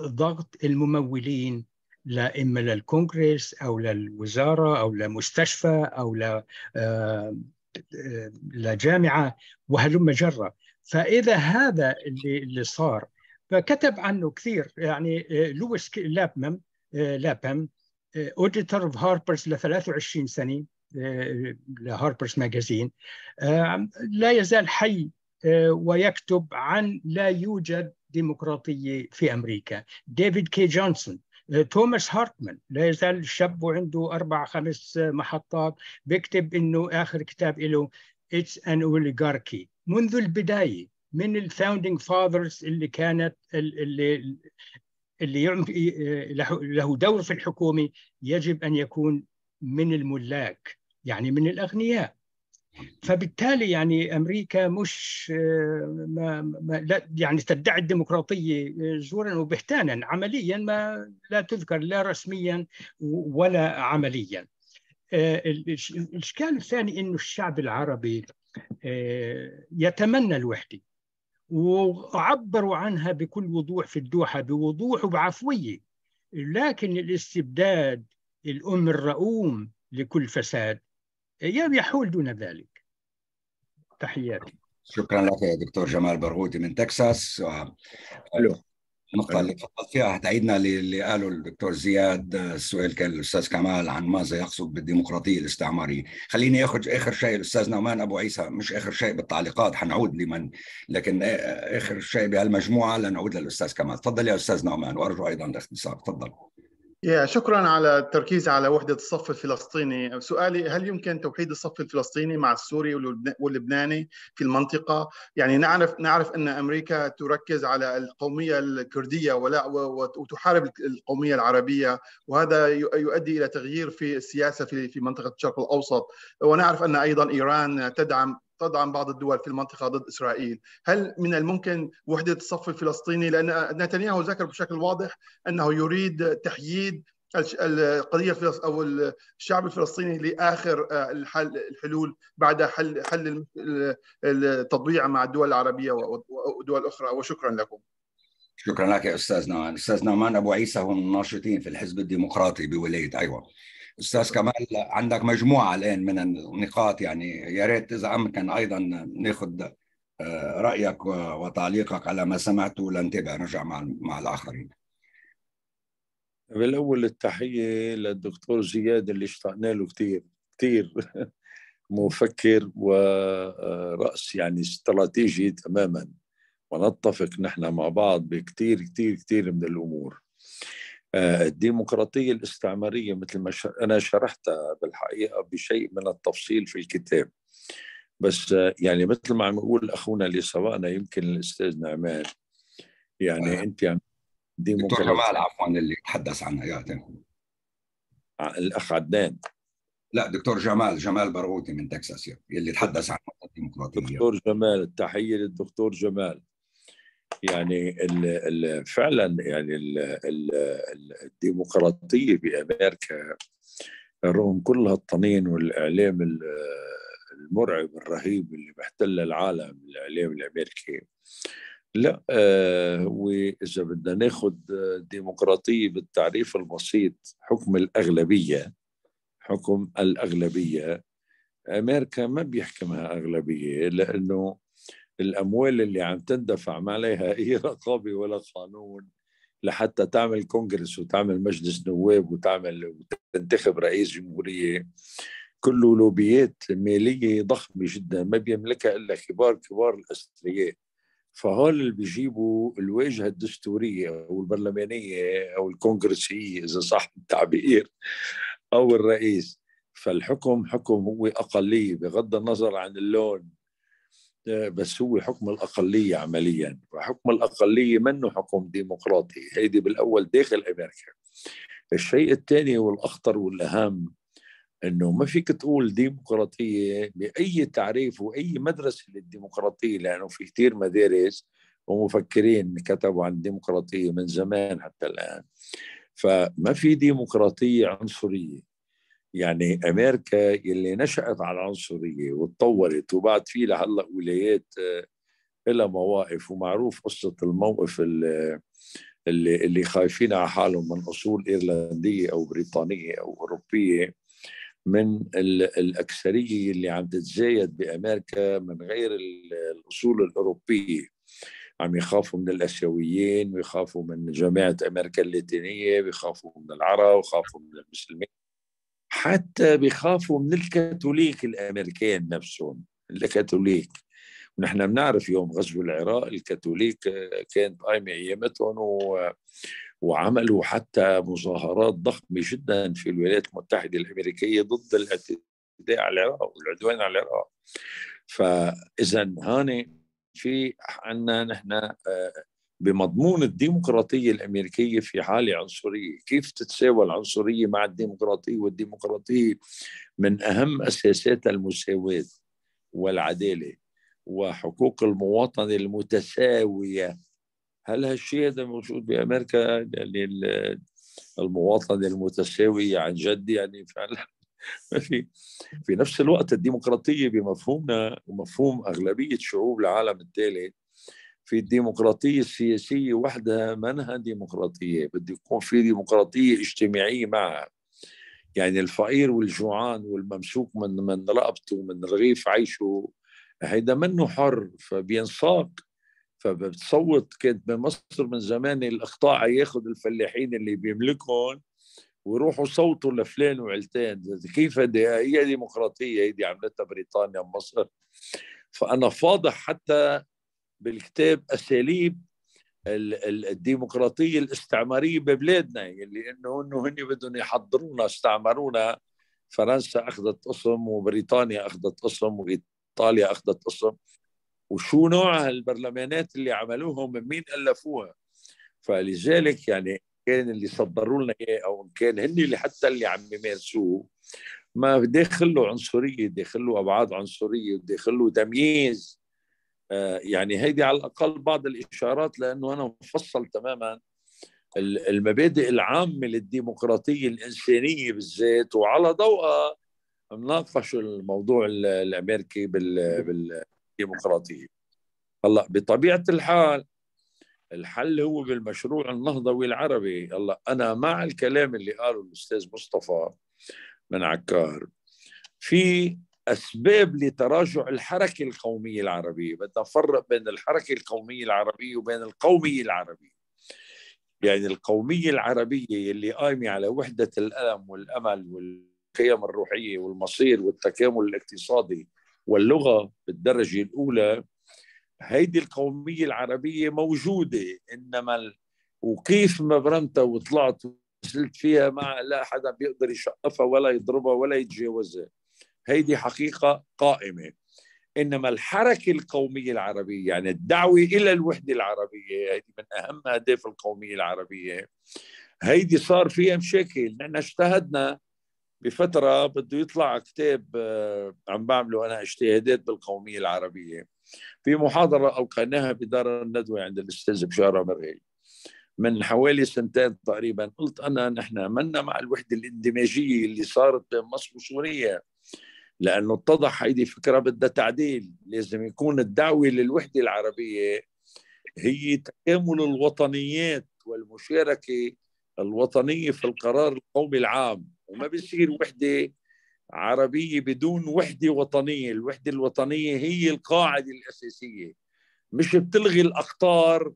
ضغط الممولين لا إما للكونغرس أو للوزارة أو لمستشفى أو لجامعة وهلم جرة فإذا هذا اللي صار فكتب عنه كثير يعني آه، لويس لابم لابم اوديتور اوف هاربرز ل 23 سنه لهاربرز ماجازين لا يزال حي آه، ويكتب عن لا يوجد ديمقراطيه في امريكا ديفيد كي جونسون توماس هارتمان لا يزال شاب وعنده أربع خمس محطات بيكتب إنه آخر كتاب له اتس ان اوليغاركي منذ البداية من الفاوندنج فاذرز اللي كانت اللي اللي له دور في الحكومه يجب ان يكون من الملاك يعني من الاغنياء فبالتالي يعني امريكا مش ما ما لا يعني تدعي الديمقراطيه زورا وبهتانا عمليا ما لا تذكر لا رسميا ولا عمليا آه، الاشكال الثاني انه الشعب العربي آه، يتمنى الوحده وعبروا عنها بكل وضوح في الدوحة بوضوح وبعفوية لكن الاستبداد الأم الرؤوم لكل فساد يحول دون ذلك تحياتي شكرا لك يا دكتور جمال برغوتي من تكساس ألو. النقطة أيوة. اللي تفضلت فيها هتعيدنا اللي قاله الدكتور زياد السؤال كان الأستاذ كمال عن ماذا يقصد بالديمقراطية الاستعمارية خليني أخرج آخر شيء الأستاذ نعمان أبو عيسى مش آخر شيء بالتعليقات حنعود لمن لكن آخر شيء بهالمجموعة لنعود للأستاذ كمال تفضل يا أستاذ نعمان وأرجو أيضا الاختصار تفضل يا شكرا على التركيز على وحدة الصف الفلسطيني سؤالي هل يمكن توحيد الصف الفلسطيني مع السوري واللبناني في المنطقة يعني نعرف نعرف أن أمريكا تركز على القومية الكردية ولا وتحارب القومية العربية وهذا يؤدي إلى تغيير في السياسة في منطقة الشرق الأوسط ونعرف أن أيضا إيران تدعم تدعم بعض الدول في المنطقة ضد إسرائيل هل من الممكن وحدة الصف الفلسطيني لأن نتنياهو ذكر بشكل واضح أنه يريد تحييد القضيه او الشعب الفلسطيني لاخر آه، الحل الحلول بعد حل حل التطبيع مع الدول العربيه ودول اخرى وشكرا لكم. شكرا لك يا استاذ نعمان، استاذ نعمان ابو عيسى هو من الناشطين في الحزب الديمقراطي بولايه ايوه. استاذ كمال عندك مجموعه الان من النقاط يعني يا ريت اذا امكن ايضا ناخذ آه، رايك وتعليقك على ما سمعته لنتابع نرجع مع مع الاخرين. بالاول التحيه للدكتور زياد اللي اشتقنا له كثير كثير مفكر وراس يعني استراتيجي تماما ونتفق نحن مع بعض بكثير كثير كثير من الامور. آه، الديمقراطية الاستعمارية مثل ما أنا شرحتها بالحقيقة بشيء من التفصيل في الكتاب بس آه، يعني مثل ما عم يقول أخونا اللي سبقنا يمكن الأستاذ نعمان يعني آه. أنت عم دكتور جمال عفوا اللي تحدث عنها يا آه، الأخ عدنان لا دكتور جمال جمال برغوثي من تكساس يلي تحدث عن الديمقراطية دكتور جمال التحية للدكتور جمال يعني ال ال فعلا يعني الديمقراطيه بامريكا رغم كل هالطنين والاعلام المرعب الرهيب اللي محتل العالم الاعلام الامريكي لا آه، واذا بدنا ناخذ ديمقراطيه بالتعريف البسيط حكم الاغلبيه حكم الاغلبيه امريكا ما بيحكمها اغلبيه لانه الاموال اللي عم تندفع ما عليها اي رقابه ولا قانون لحتى تعمل كونغرس وتعمل مجلس نواب وتعمل وتنتخب رئيس جمهوريه كله لوبيات ماليه ضخمه جدا ما بيملكها الا كبار كبار الاثرياء فهول اللي بيجيبوا الواجهه الدستوريه او البرلمانيه او الكونغرسيه اذا صح التعبير او الرئيس فالحكم حكم هو اقليه بغض النظر عن اللون بس هو حكم الأقلية عمليا وحكم الأقلية منه حكم ديمقراطي هيدي بالأول داخل أمريكا الشيء الثاني والأخطر والأهم انه ما فيك تقول ديمقراطيه باي تعريف واي مدرسه للديمقراطيه لانه في كثير مدارس ومفكرين كتبوا عن الديمقراطيه من زمان حتى الان فما في ديمقراطيه عنصريه يعني امريكا اللي نشات على العنصريه وتطورت وبعد في لهلا ولايات آه، لها مواقف ومعروف قصه الموقف اللي اللي خايفين على حالهم من اصول ايرلنديه او بريطانيه او اوروبيه من الاكثريه اللي عم تتزايد بامريكا من غير الاصول الاوروبيه عم يخافوا من الاسيويين ويخافوا من جماعه امريكا اللاتينيه ويخافوا من العرب ويخافوا من المسلمين حتى بيخافوا من الكاثوليك الامريكان نفسهم الكاثوليك ونحن بنعرف يوم غزو العراق الكاثوليك آه، كانت قايمه ايامتهم و... وعملوا حتى مظاهرات ضخمه جدا في الولايات المتحده الامريكيه ضد الاعتداء على العراق والعدوان على العراق فاذا هون في عنا نحن آه، بمضمون الديمقراطية الأمريكية في حالة عنصرية كيف تتساوى العنصرية مع الديمقراطية والديمقراطية من أهم أساسات المساواة والعدالة وحقوق المواطن المتساوية هل هالشيء هذا موجود بأمريكا يعني المواطن المتساوي عن جد يعني فعلا في في نفس الوقت الديمقراطية بمفهومنا ومفهوم أغلبية شعوب العالم الثالث في الديمقراطية السياسية وحدها منها ديمقراطية بده يكون في ديمقراطية اجتماعية معها يعني الفقير والجوعان والممسوك من من رقبته من رغيف عيشه هيدا منه حر فبينساق فبتصوت كانت بمصر من زمان الاقطاع ياخذ الفلاحين اللي بيملكهم ويروحوا صوتوا لفلان وعلتان كيف هي ديمقراطيه هيدي عملتها بريطانيا ومصر فانا فاضح حتى بالكتاب اساليب الديمقراطيه الاستعماريه ببلادنا اللي انه انه هن بدهم يحضرونا استعمرونا فرنسا اخذت قسم وبريطانيا اخذت قسم وايطاليا اخذت قسم وشو نوع هالبرلمانات اللي عملوهم من مين الفوها فلذلك يعني كان اللي صدروا لنا اياه او كان هن اللي حتى اللي عم يمارسوه ما داخل له عنصريه داخل له ابعاد عنصريه وداخل له تمييز آه، يعني هيدي على الاقل بعض الاشارات لانه انا مفصل تماما المبادئ العامه للديمقراطيه الانسانيه بالذات وعلى ضوءها مناقش الموضوع الامريكي بالديمقراطيه هلا بطبيعه الحال الحل هو بالمشروع النهضوي العربي هلا انا مع الكلام اللي قاله الاستاذ مصطفى من عكار في أسباب لتراجع الحركة القومية العربية بدنا نفرق بين الحركة القومية العربية وبين القومية العربية يعني القومية العربية اللي قايمة على وحدة الألم والأمل والقيم الروحية والمصير والتكامل الاقتصادي واللغة بالدرجة الأولى هيدي القومية العربية موجودة إنما وكيف ما برمتها وطلعت وصلت فيها ما لا حدا بيقدر يشقفها ولا يضربها ولا يتجاوزها هيدي حقيقة قائمة إنما الحركة القومية العربية يعني الدعوة إلى الوحدة العربية هيدي من أهم أهداف القومية العربية هيدي صار فيها مشاكل نحن اجتهدنا بفترة بده يطلع كتاب آه، عم بعمله أنا اجتهادات بالقومية العربية في محاضرة ألقيناها بدار الندوة عند الأستاذ بشارة مرغي من حوالي سنتين تقريبا قلت أنا نحن منا مع الوحدة الاندماجية اللي صارت بين مصر وسوريا لأنه اتضح هيدي فكرة بدها تعديل لازم يكون الدعوة للوحدة العربية هي تكامل الوطنيات والمشاركة الوطنية في القرار القومي العام وما بيصير وحدة عربية بدون وحدة وطنية الوحدة الوطنية هي القاعدة الأساسية مش بتلغي الأقطار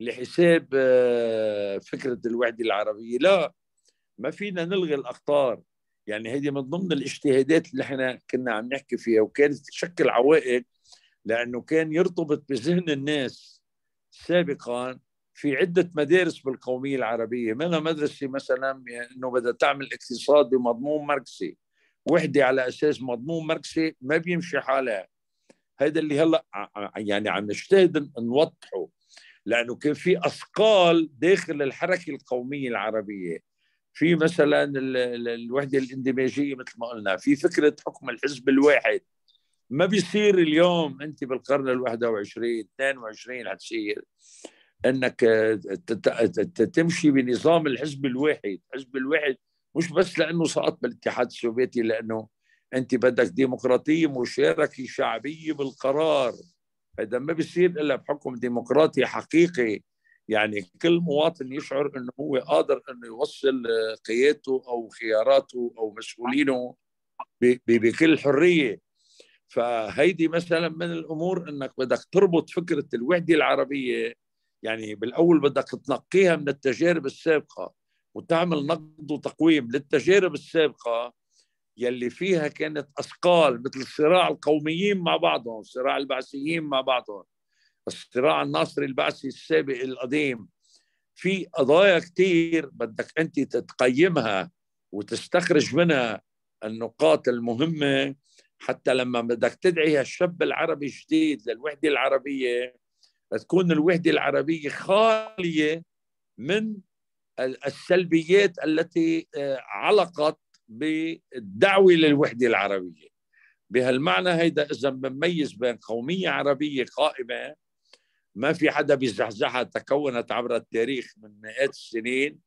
لحساب آه، فكرة الوحدة العربية لا ما فينا نلغي الأقطار يعني هذه من ضمن الاجتهادات اللي احنا كنا عم نحكي فيها وكانت تشكل عوائق لانه كان يرتبط بذهن الناس سابقا في عدة مدارس بالقومية العربية منها مدرسة مثلا أنه بدها تعمل اقتصاد بمضمون ماركسي وحدة على أساس مضمون ماركسي ما بيمشي حالها هذا اللي هلا يعني عم نجتهد نوضحه لأنه كان في أثقال داخل الحركة القومية العربية في مثلا الوحده الاندماجيه مثل ما قلنا في فكره حكم الحزب الواحد ما بيصير اليوم انت بالقرن ال 21 22 حتصير انك آه، تمشي بنظام الحزب الواحد، الحزب الواحد مش بس لانه سقط بالاتحاد السوفيتي لانه انت بدك ديمقراطيه مشاركه شعبيه بالقرار هذا ما بيصير الا بحكم ديمقراطي حقيقي يعني كل مواطن يشعر انه هو قادر انه يوصل آه، قيادته او خياراته او مسؤولينه بكل حريه فهيدي مثلا من الامور انك بدك تربط فكره الوحده العربيه يعني بالاول بدك تنقيها من التجارب السابقه وتعمل نقد وتقويم للتجارب السابقه يلي فيها كانت اثقال مثل صراع القوميين مع بعضهم، صراع البعثيين مع بعضهم، الصراع الناصري البعثي السابق القديم في قضايا كتير بدك انت تقيمها وتستخرج منها النقاط المهمه حتى لما بدك تدعي الشاب العربي الجديد للوحده العربيه تكون الوحده العربيه خاليه من السلبيات التي آه، علقت بالدعوه للوحده العربيه بهالمعنى هيدا اذا بنميز بين قوميه عربيه قائمه ما في حدا بيزحزحها تكونت عبر التاريخ من مئات السنين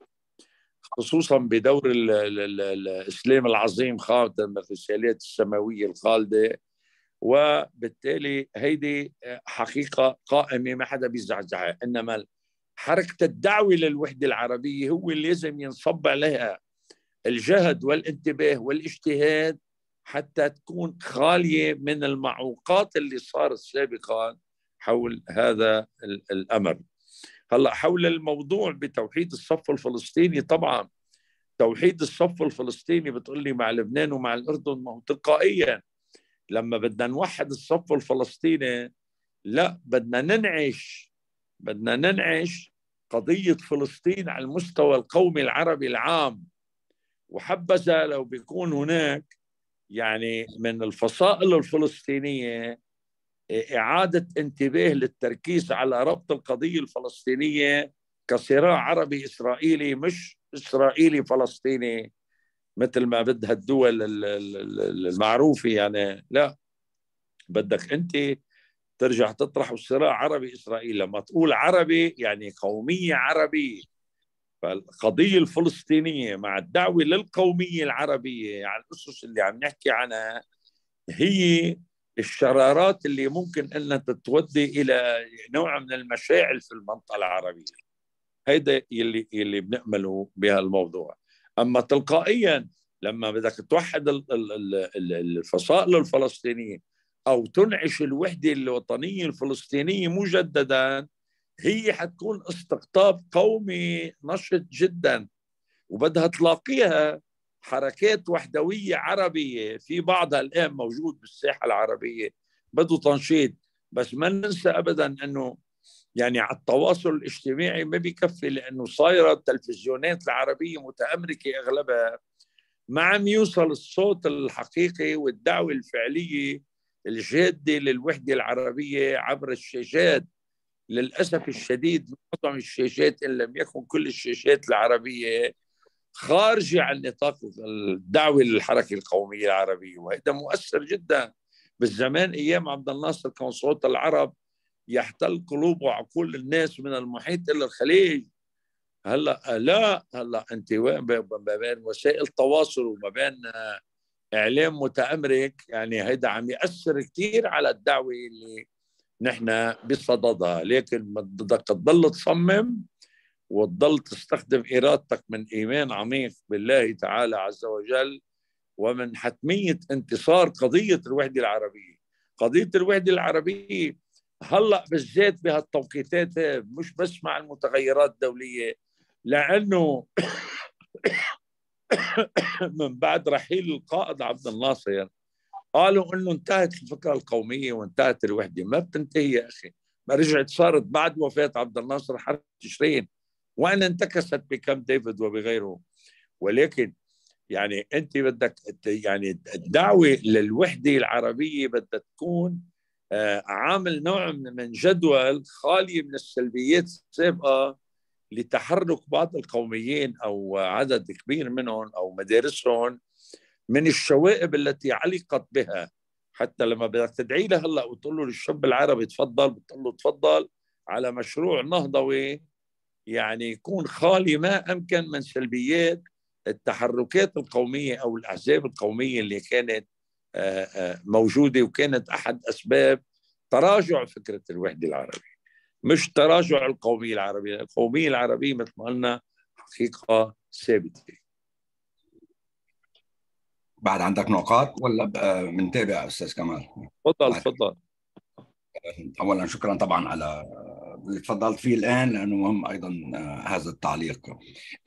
خصوصا بدور الـ الـ الـ الاسلام العظيم خالد الرسالات السماويه الخالده وبالتالي هيدي آه، حقيقه قائمه ما حدا بيزعزعها انما حركه الدعوه للوحده العربيه هو اللي لازم ينصب عليها الجهد والانتباه والاجتهاد حتى تكون خاليه من المعوقات اللي صارت سابقا حول هذا الامر هلا حول الموضوع بتوحيد الصف الفلسطيني طبعا توحيد الصف الفلسطيني بتقول لي مع لبنان ومع الاردن ما هو تلقائيا لما بدنا نوحد الصف الفلسطيني لا بدنا ننعش بدنا ننعش قضية فلسطين على المستوى القومي العربي العام وحبذا لو بيكون هناك يعني من الفصائل الفلسطينية إعادة انتباه للتركيز على ربط القضية الفلسطينية كصراع عربي إسرائيلي مش إسرائيلي فلسطيني مثل ما بدها الدول المعروفة يعني لا بدك أنت ترجع تطرح الصراع عربي إسرائيلي لما تقول عربي يعني قومية عربية فالقضية الفلسطينية مع الدعوة للقومية العربية على يعني الأسس اللي عم نحكي عنها هي الشرارات اللي ممكن انها تتودي الى نوع من المشاعل في المنطقه العربيه هيدا يلي يلي بنأمله بهالموضوع اما تلقائيا لما بدك توحد الفصائل الفلسطينيه او تنعش الوحده الوطنيه الفلسطينيه مجددا هي حتكون استقطاب قومي نشط جدا وبدها تلاقيها حركات وحدوية عربية في بعضها الآن موجود بالساحة العربية بده تنشيط بس ما ننسى أبدا أنه يعني على التواصل الاجتماعي ما بيكفي لأنه صايرة التلفزيونات العربية متأمركة أغلبها ما عم يوصل الصوت الحقيقي والدعوة الفعلية الجادة للوحدة العربية عبر الشاشات للأسف الشديد معظم الشاشات إن لم يكن كل الشاشات العربية خارجة عن نطاق الدعوة للحركة القومية العربية وهذا مؤثر جدا بالزمان أيام عبد الناصر كان صوت العرب يحتل قلوب وعقول الناس من المحيط إلى الخليج هلا لا هلا انت ما بين وسائل تواصل وما بين آه، اعلام متامرك يعني هيدا عم ياثر كثير على الدعوه اللي نحن بصددها لكن بدك تضل تصمم وتضل تستخدم إرادتك من إيمان عميق بالله تعالى عز وجل ومن حتمية انتصار قضية الوحدة العربية قضية الوحدة العربية هلأ بالذات بهالتوقيتات مش بس مع المتغيرات الدولية لأنه من بعد رحيل القائد عبد الناصر قالوا انه انتهت الفكره القوميه وانتهت الوحده، ما بتنتهي يا اخي، ما رجعت صارت بعد وفاه عبد الناصر حرب تشرين وان انتكست بكم ديفيد وبغيره ولكن يعني انت بدك يعني الدعوه للوحده العربيه بدها تكون آه، عامل نوع من جدول خالي من السلبيات السابقه لتحرك بعض القوميين او عدد كبير منهم او مدارسهم من الشوائب التي علقت بها حتى لما بدك تدعي له هلا وتقول له للشاب العربي تفضل بتقول له تفضل على مشروع نهضوي يعني يكون خالي ما امكن من سلبيات التحركات القوميه او الاحزاب القوميه اللي كانت آه، آه، موجوده وكانت احد اسباب تراجع فكره الوحده العربيه مش تراجع القوميه العربيه، القوميه العربيه مثل ما قلنا حقيقه ثابته بعد عندك نقاط ولا بنتابع آه، استاذ كمال؟ تفضل تفضل اولا شكرا طبعا على اللي تفضلت فيه الان لانه مهم ايضا آه، هذا التعليق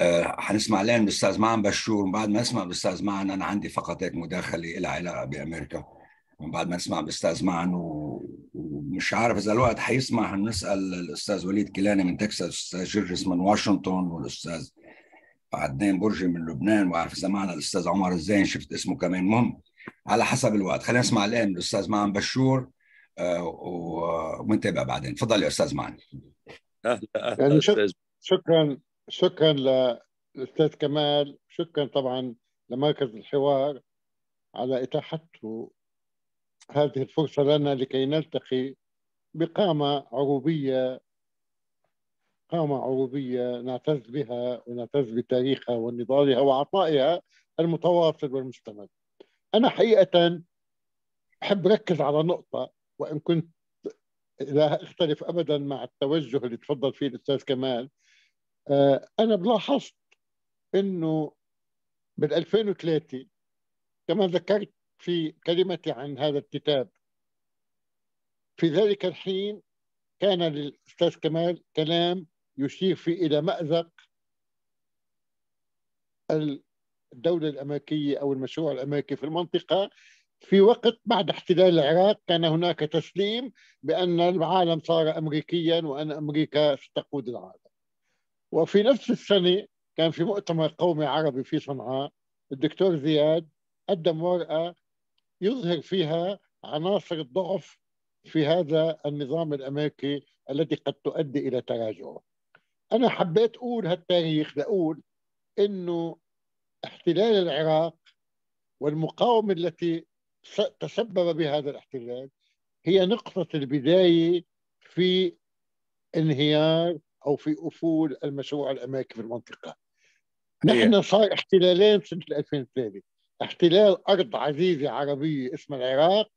آه، حنسمع الان الاستاذ معن بشور من بعد ما نسمع الاستاذ معن انا عندي فقط هيك مداخله لها علاقه بامريكا من بعد ما نسمع الاستاذ معن ومش عارف اذا الوقت حيسمح نسال الاستاذ وليد كيلاني من تكساس الاستاذ جرجس من واشنطن والاستاذ عدنان برجي من لبنان وعارف اذا معنا الاستاذ عمر الزين شفت اسمه كمان مهم على حسب الوقت خلينا نسمع الان الاستاذ معن بشور آه، ومنتابع بعدين تفضل يا استاذ معن يعني شكرا شكرا للاستاذ كمال شكرا طبعا لمركز الحوار على اتاحته هذه الفرصه لنا لكي نلتقي بقامه عروبيه قامة عروبية نعتز بها ونعتز بتاريخها ونضالها وعطائها المتواصل والمستمر أنا حقيقة أحب ركز على نقطة وان كنت لا اختلف ابدا مع التوجه اللي تفضل فيه الاستاذ كمال آه، انا بلاحظت انه بال 2003 كما ذكرت في كلمتي عن هذا الكتاب في ذلك الحين كان للاستاذ كمال كلام يشير فيه الى مازق الدولة الأمريكية أو المشروع الأمريكي في المنطقة في وقت بعد احتلال العراق كان هناك تسليم بأن العالم صار أمريكيا وأن أمريكا ستقود العالم وفي نفس السنة كان في مؤتمر قومي عربي في صنعاء الدكتور زياد قدم ورقة يظهر فيها عناصر الضعف في هذا النظام الأمريكي التي قد تؤدي إلى تراجعه أنا حبيت أقول هالتاريخ لأقول أنه احتلال العراق والمقاومة التي تسبب بهذا الاحتلال هي نقطة البداية في انهيار أو في أفول المشروع الأمريكي في المنطقة نحن صار احتلالين سنة 2003 احتلال أرض عزيزة عربية اسمها العراق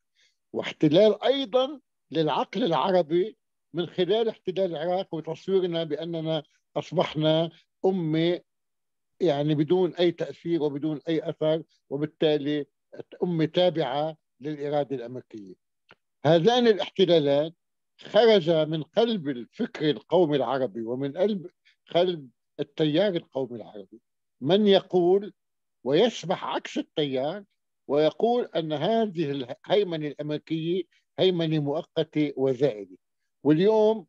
واحتلال أيضا للعقل العربي من خلال احتلال العراق وتصويرنا بأننا أصبحنا أمة يعني بدون أي تأثير وبدون أي أثر وبالتالي أمة تابعة للإرادة الأمريكية هذان الاحتلالات خرج من قلب الفكر القومي العربي ومن قلب قلب التيار القومي العربي من يقول ويسبح عكس التيار ويقول أن هذه الهيمنة الأمريكية هيمنة مؤقتة وزائدة واليوم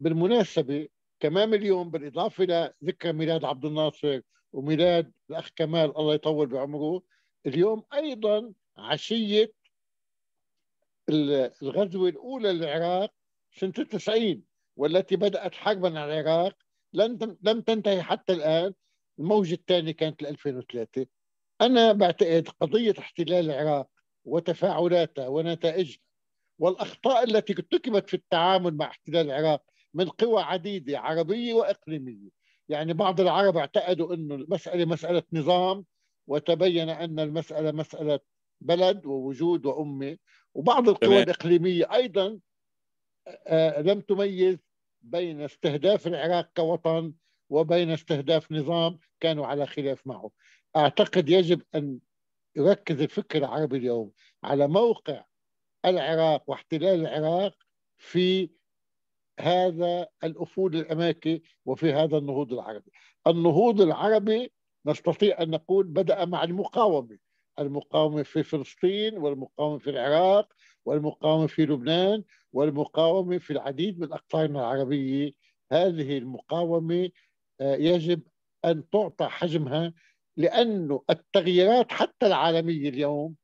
بالمناسبة كمان اليوم بالإضافة لذكرى ميلاد عبد الناصر وميلاد الأخ كمال الله يطول بعمره اليوم ايضا عشيه الغزوه الاولى للعراق سنه 90 والتي بدات حربا على العراق لم لم تنتهي حتى الان الموجه الثانيه كانت 2003 انا بعتقد قضيه احتلال العراق وتفاعلاتها ونتائجها والاخطاء التي ارتكبت في التعامل مع احتلال العراق من قوى عديده عربيه واقليميه يعني بعض العرب اعتقدوا انه المساله مساله نظام وتبين أن المسألة مسألة بلد ووجود وأمة وبعض القوى الإقليمية أيضا آه، لم تميز بين استهداف العراق كوطن وبين استهداف نظام كانوا على خلاف معه أعتقد يجب أن يركز الفكر العربي اليوم على موقع العراق واحتلال العراق في هذا الأفول الأماكي وفي هذا النهوض العربي النهوض العربي نستطيع أن نقول بدأ مع المقاومة المقاومة في فلسطين والمقاومة في العراق والمقاومة في لبنان والمقاومة في العديد من أقطارنا العربية هذه المقاومة آه، يجب أن تعطى حجمها لأن التغييرات حتى العالمية اليوم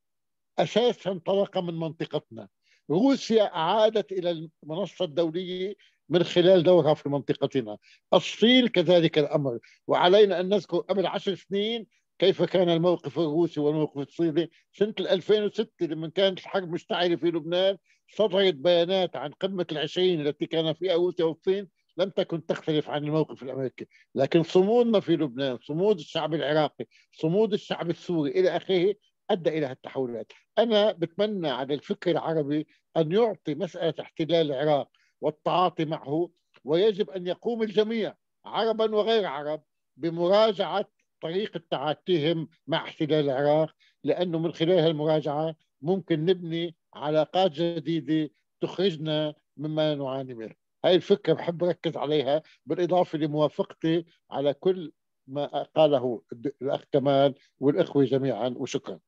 أساسا انطلق من منطقتنا روسيا أعادت إلى المنصة الدولية من خلال دورها في منطقتنا الصين كذلك الأمر وعلينا أن نذكر قبل عشر سنين كيف كان الموقف الروسي والموقف الصيني سنة 2006 لما كانت الحرب مشتعلة في لبنان صدرت بيانات عن قمة العشرين التي كان فيها روسيا والصين لم تكن تختلف عن الموقف الامريكي، لكن صمودنا في لبنان، صمود الشعب العراقي، صمود الشعب السوري الى اخره ادى الى هالتحولات، انا بتمنى على الفكر العربي ان يعطي مساله احتلال العراق والتعاطي معه ويجب أن يقوم الجميع عربا وغير عرب بمراجعة طريقة تعاطيهم مع احتلال العراق لأنه من خلال هالمراجعة ممكن نبني علاقات جديدة تخرجنا مما نعاني منه هاي الفكرة بحب ركز عليها بالإضافة لموافقتي على كل ما قاله الأخ كمال والإخوة جميعا وشكرا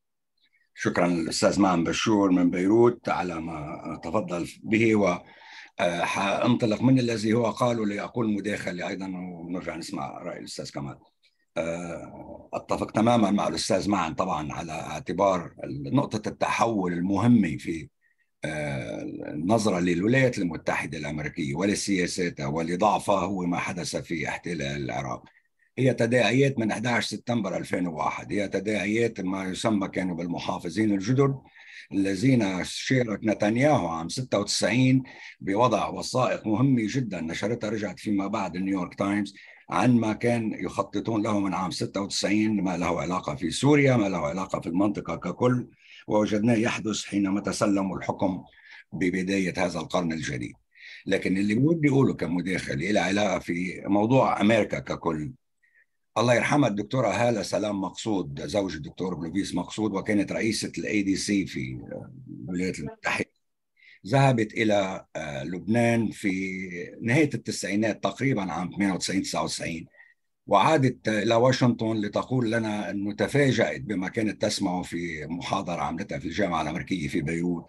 شكرا الأستاذ معن بشور من بيروت على ما تفضل به و آه، حانطلق من الذي هو قاله لأقول مداخلة أيضا ونرجع نسمع رأي الأستاذ كمال آه، اتفق تماما مع الاستاذ معن طبعا على اعتبار نقطه التحول المهمه في آه، النظره للولايات المتحده الامريكيه ولسياساتها ولضعفها هو ما حدث في احتلال العراق. هي تداعيات من 11 سبتمبر 2001 هي تداعيات ما يسمى كانوا بالمحافظين الجدد الذين شارك نتنياهو عام 96 بوضع وثائق مهمة جدا نشرتها رجعت فيما بعد نيويورك تايمز عن ما كان يخططون له من عام 96 ما له علاقة في سوريا ما له علاقة في المنطقة ككل ووجدناه يحدث حينما تسلموا الحكم ببداية هذا القرن الجديد لكن اللي بدي أقوله كمداخل إلى علاقة في موضوع أمريكا ككل الله يرحمها الدكتورة هالة سلام مقصود زوج الدكتور بلوفيس مقصود وكانت رئيسة الاي دي سي في الولايات آه، المتحدة ذهبت إلى آه، لبنان في نهاية التسعينات تقريبا عام 98 99 وعادت آه، إلى واشنطن لتقول لنا أنه تفاجأت بما كانت تسمعه في محاضرة عملتها في الجامعة الأمريكية في بيروت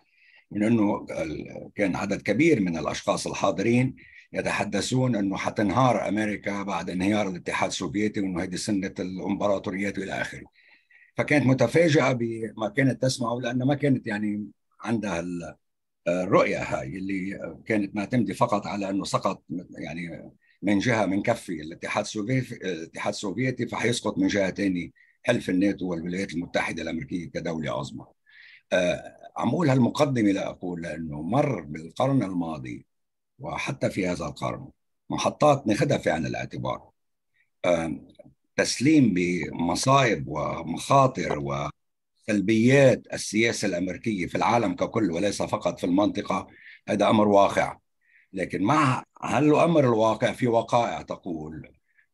من أنه كان عدد كبير من الأشخاص الحاضرين يتحدثون انه حتنهار امريكا بعد انهيار الاتحاد السوفيتي وانه هيدي سنه الامبراطوريات والى اخره. فكانت متفاجئه بما كانت تسمعه لانه ما كانت يعني عندها الرؤيه هاي اللي كانت معتمده فقط على انه سقط يعني من جهه من كفي الاتحاد السوفيتي الاتحاد السوفيتي فحيسقط من جهه ثانيه حلف الناتو والولايات المتحده الامريكيه كدوله عظمى. أه، عم اقول هالمقدمه لاقول لانه مر بالقرن الماضي وحتى في هذا القرن محطات ناخذها في عين الاعتبار تسليم بمصايب ومخاطر وسلبيات السياسة الأمريكية في العالم ككل وليس فقط في المنطقة هذا أمر واقع لكن مع هل الأمر الواقع في وقائع تقول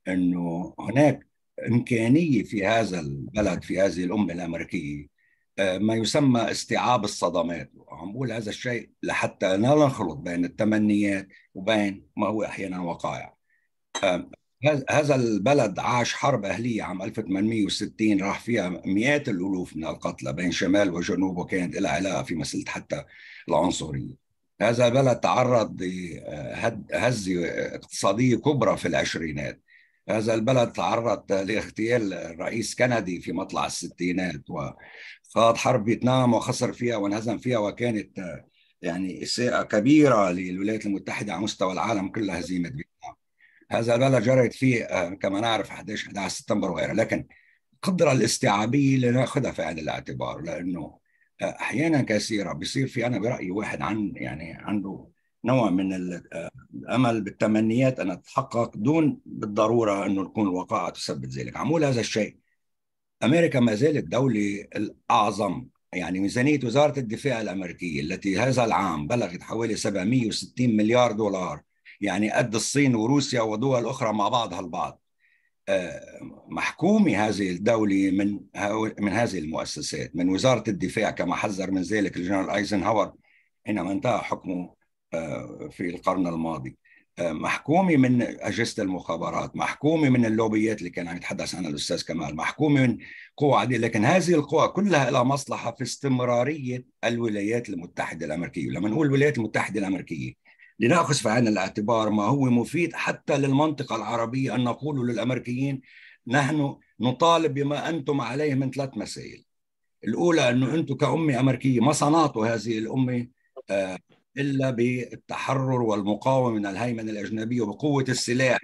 أنه هناك إمكانية في هذا البلد في هذه الأمة الأمريكية ما يسمى استيعاب الصدمات وعم بقول هذا الشيء لحتى لا نخلط بين التمنيات وبين ما هو احيانا وقائع هذا البلد عاش حرب أهلية عام 1860 راح فيها مئات الألوف من القتلى بين شمال وجنوب وكانت لها علاقة في مسألة حتى العنصرية هذا البلد تعرض لهزة اقتصادية كبرى في العشرينات هذا البلد تعرض لاغتيال الرئيس كندي في مطلع الستينات فاض حرب فيتنام وخسر فيها وانهزم فيها وكانت آه، يعني إساءة كبيرة للولايات المتحدة على مستوى العالم كله هزيمة فيتنام هذا البلد جرت فيه آه، كما نعرف 11 11 سبتمبر وغيره لكن القدرة الاستيعابية اللي ناخذها في عين الاعتبار لأنه آه، أحيانا كثيرة بيصير في أنا برأيي واحد عن يعني عنده نوع من الأمل بالتمنيات أن تتحقق دون بالضرورة أنه تكون الوقائع تثبت ذلك عمول هذا الشيء أمريكا ما زالت دولة الأعظم يعني ميزانية وزارة الدفاع الأمريكية التي هذا العام بلغت حوالي 760 مليار دولار يعني قد الصين وروسيا ودول أخرى مع بعضها البعض آه، محكومة هذه الدولة من من هذه المؤسسات من وزارة الدفاع كما حذر من ذلك الجنرال ايزنهاور حينما انتهى حكمه آه، في القرن الماضي محكومه من اجهزه المخابرات، محكومه من اللوبيات اللي كان عم يتحدث عنها الاستاذ كمال، محكومه من قوى عديده، لكن هذه القوى كلها لها مصلحه في استمراريه الولايات المتحده الامريكيه، لما نقول الولايات المتحده الامريكيه لناخذ في عين الاعتبار ما هو مفيد حتى للمنطقه العربيه ان نقول للامريكيين نحن نطالب بما انتم عليه من ثلاث مسائل. الاولى انه انتم كامه امريكيه ما صنعتوا هذه الامه آه، الا بالتحرر والمقاومه من الهيمنه الاجنبيه وبقوه السلاح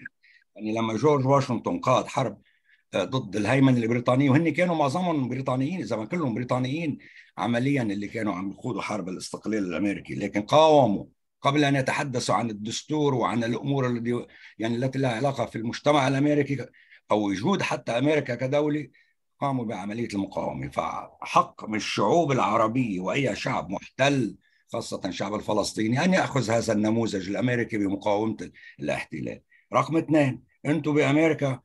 يعني لما جورج واشنطن قاد حرب آه، ضد الهيمنه البريطانيه وهن كانوا معظمهم بريطانيين اذا ما كلهم بريطانيين عمليا اللي كانوا عم يخوضوا حرب الاستقلال الامريكي لكن قاوموا قبل ان يتحدثوا عن الدستور وعن الامور التي يعني التي لها علاقه في المجتمع الامريكي او وجود حتى امريكا كدوله قاموا بعمليه المقاومه فحق من الشعوب العربيه واي شعب محتل خاصة الشعب الفلسطيني أن يأخذ هذا النموذج الأمريكي بمقاومة الاحتلال رقم اثنين أنتم بأمريكا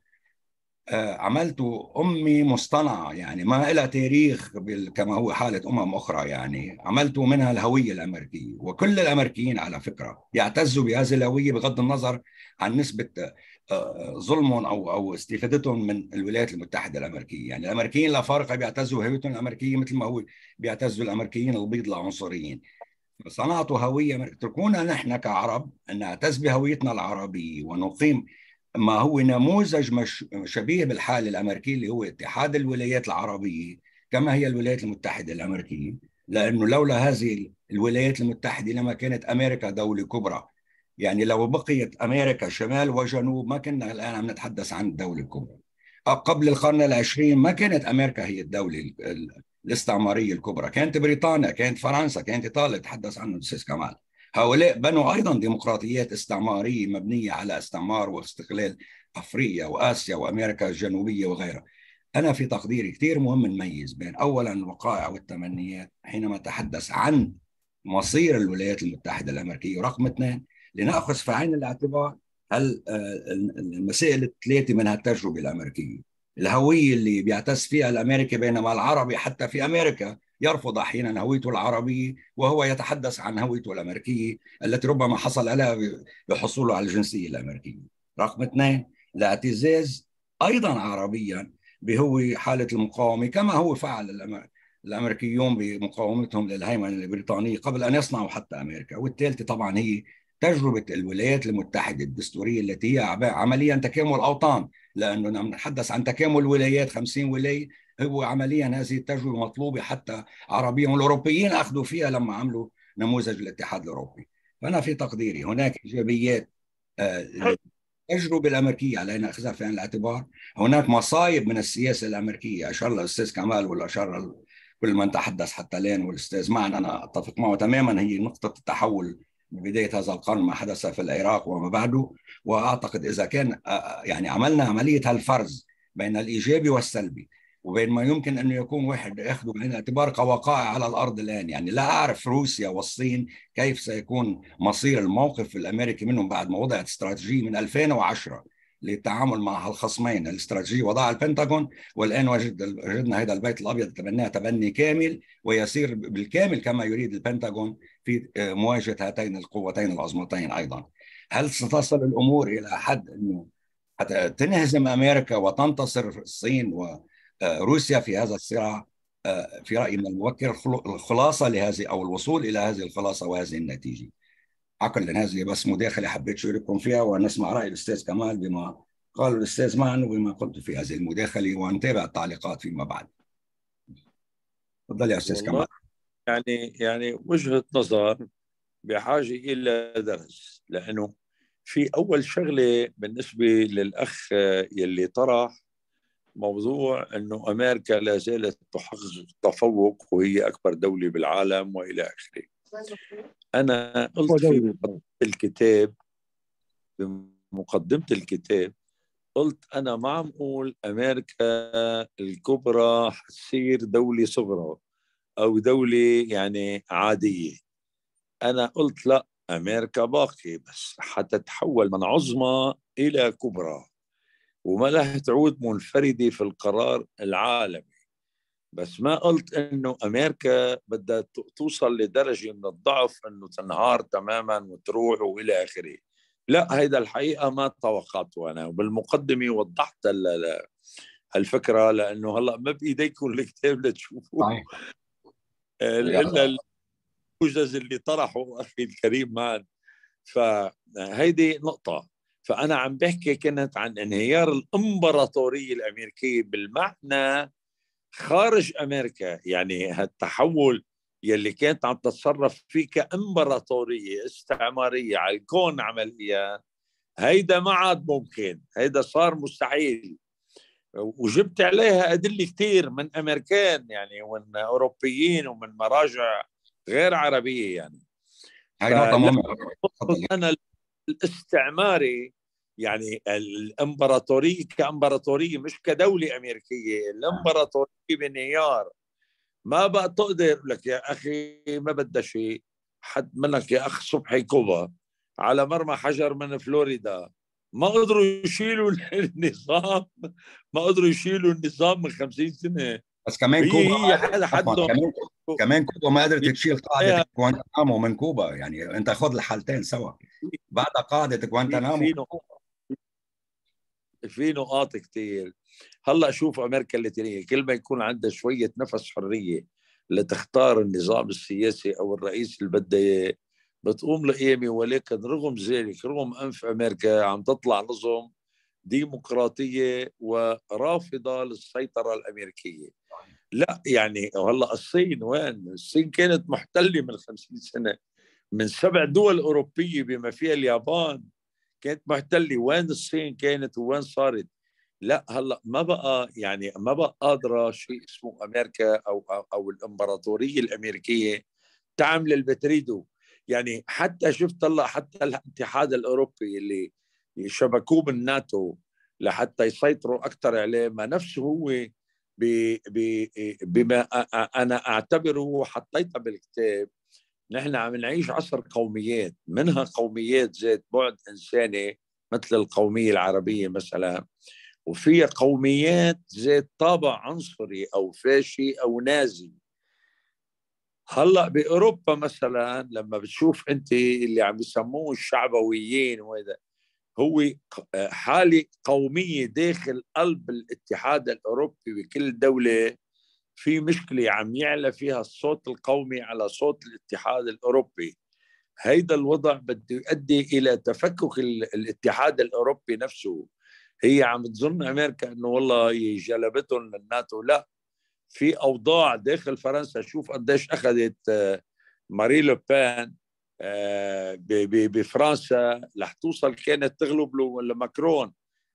آه، عملتوا أمي مصطنعة يعني ما لها تاريخ كما هو حالة أمم أخرى يعني عملتوا منها الهوية الأمريكية وكل الأمريكيين على فكرة يعتزوا بهذه الهوية بغض النظر عن نسبة آه، آه، ظلمهم أو أو استفادتهم من الولايات المتحدة الأمريكية يعني الأمريكيين لا فارقة بيعتزوا هويتهم الأمريكية مثل ما هو بيعتزوا الأمريكيين البيض العنصريين صنعتوا هوية اتركونا نحن كعرب أن نعتز بهويتنا العربية ونقيم ما هو نموذج مش شبيه بالحال الأمريكي اللي هو اتحاد الولايات العربية كما هي الولايات المتحدة الأمريكية لأنه لولا هذه الولايات المتحدة لما كانت أمريكا دولة كبرى يعني لو بقيت أمريكا شمال وجنوب ما كنا الآن عم نتحدث عن الدولة الكبرى قبل القرن العشرين ما كانت أمريكا هي الدولة الاستعمارية الكبرى كانت بريطانيا كانت فرنسا كانت إيطاليا تحدث عنه السيس كمال هؤلاء بنوا أيضا ديمقراطيات استعمارية مبنية على استعمار واستقلال أفريقيا وآسيا وأمريكا الجنوبية وغيرها أنا في تقديري كثير مهم نميز بين أولا الوقائع والتمنيات حينما تحدث عن مصير الولايات المتحدة الأمريكية ورقم اثنين لنأخذ في عين الاعتبار المسائل الثلاثة من التجربه الأمريكية الهويه اللي بيعتز فيها الامريكي بينما العربي حتى في امريكا يرفض احيانا هويته العربيه وهو يتحدث عن هويته الامريكيه التي ربما حصل لها بحصوله على الجنسيه الامريكيه. رقم اثنين الاعتزاز ايضا عربيا بهو حاله المقاومه كما هو فعل الامريكيون بمقاومتهم للهيمنه البريطانيه قبل ان يصنعوا حتى امريكا، والثالثه طبعا هي تجربه الولايات المتحده الدستوريه التي هي عمليا تكامل اوطان لانه نحن نعم نتحدث عن تكامل ولايات 50 ولايه هو عمليا هذه التجربه مطلوبه حتى عربيا والاوروبيين اخذوا فيها لما عملوا نموذج الاتحاد الاوروبي فانا في تقديري هناك ايجابيات آه، التجربه الامريكيه علينا اخذها في عين الاعتبار هناك مصايب من السياسه الامريكيه اشار الاستاذ كمال ولا اشار كل من تحدث حتى الان والاستاذ معن انا اتفق معه تماما هي نقطه التحول بداية هذا القرن ما حدث في العراق وما بعده وأعتقد إذا كان آه، آه، يعني عملنا عملية الفرز بين الإيجابي والسلبي وبين ما يمكن أن يكون واحد يأخذه بعين الاعتبار كوقائع على الأرض الآن يعني لا أعرف روسيا والصين كيف سيكون مصير الموقف الأمريكي منهم بعد ما وضعت استراتيجية من 2010 للتعامل مع هالخصمين الاستراتيجي وضعها البنتاغون والان وجد وجدنا هذا البيت الابيض تبناه تبني كامل ويسير بالكامل كما يريد البنتاغون في آه، مواجهه هاتين القوتين العظمتين ايضا. هل ستصل الامور الى حد انه حتى تنهزم امريكا وتنتصر الصين وروسيا آه، في هذا الصراع؟ آه، في رايي من المبكر الخلاصه لهذه او الوصول الى هذه الخلاصه وهذه النتيجه. عقل هذه بس مداخله حبيت اشارككم فيها ونسمع راي الاستاذ كمال بما قال الاستاذ معن وما قلت في هذه المداخله ونتابع التعليقات فيما بعد. تفضل يا استاذ كمال. يعني يعني وجهه نظر بحاجه الى درس لانه في اول شغله بالنسبه للاخ يلي طرح موضوع انه امريكا لا زالت تحقق تفوق وهي اكبر دوله بالعالم والى اخره. أنا قلت في الكتاب بمقدمة الكتاب قلت أنا ما عم أقول أمريكا الكبرى حتصير دولة صغرى أو دولة يعني عادية أنا قلت لا أمريكا باقية بس حتتحول من عظمى إلى كبرى وما لها تعود منفردة في القرار العالمي بس ما قلت انه امريكا بدها توصل لدرجه من الضعف انه تنهار تماما وتروح والى اخره لا هيدا الحقيقه ما توقعته انا وبالمقدمه وضحت هالفكره لانه هلا ما بايديكم الكتاب لتشوفوه آه، الا الموجز اللي طرحه اخي الكريم معنا فهيدي نقطه فانا عم بحكي كنت عن انهيار الامبراطوريه الامريكيه بالمعنى خارج امريكا يعني هالتحول يلي كانت عم تتصرف فيه كامبراطوريه استعماريه على الكون عمليا هيدا ما عاد ممكن هيدا صار مستحيل وجبت عليها ادله كثير من امريكان يعني ومن اوروبيين ومن مراجع غير عربية يعني هاي نقطة مهمة أنا الاستعماري يعني الامبراطوريه كامبراطوريه مش كدوله امريكيه الامبراطوريه بانهيار ما بقى تقدر لك يا اخي ما بدها شيء حد منك يا اخ صبحي كوبا على مرمى حجر من فلوريدا ما قدروا يشيلوا النظام ما قدروا يشيلوا النظام من 50 سنه بس كمان كوبا هي حد حد كمان كمان كوبا ما قدرت تشيل قاعده جوانتانامو من كوبا يعني انت خذ الحالتين سوا بعد قاعده جوانتانامو في نقاط كثير هلا شوف امريكا اللاتينيه كل ما يكون عندها شويه نفس حريه لتختار النظام السياسي او الرئيس اللي بدها اياه بتقوم لقيمه ولكن رغم ذلك رغم انف امريكا عم تطلع نظم ديمقراطيه ورافضه للسيطره الامريكيه لا يعني هلا الصين وين الصين كانت محتله من 50 سنه من سبع دول اوروبيه بما فيها اليابان كانت محتله وين الصين كانت وين صارت لا هلا ما بقى يعني ما بقى قادره شيء اسمه امريكا او او, أو الامبراطوريه الامريكيه تعمل اللي بتريده يعني حتى شفت هلا حتى الاتحاد الاوروبي اللي شبكوه بالناتو لحتى يسيطروا اكثر عليه ما نفسه هو بما انا اعتبره حطيته بالكتاب نحن عم نعيش عصر قوميات منها قوميات ذات بعد انساني مثل القوميه العربيه مثلا وفيها قوميات ذات طابع عنصري او فاشي او نازي هلا باوروبا مثلا لما بتشوف انت اللي عم يسموه الشعبويين وهذا هو حاله قوميه داخل قلب الاتحاد الاوروبي بكل دوله في مشكلة عم يعلى فيها الصوت القومي على صوت الاتحاد الأوروبي هيدا الوضع بده يؤدي إلى تفكك الاتحاد الأوروبي نفسه هي عم تظن أمريكا أنه والله جلبتهم للناتو لا في أوضاع داخل فرنسا شوف قديش أخذت آه، ماري لوبان آه، بفرنسا لح توصل كانت تغلب له ماكرون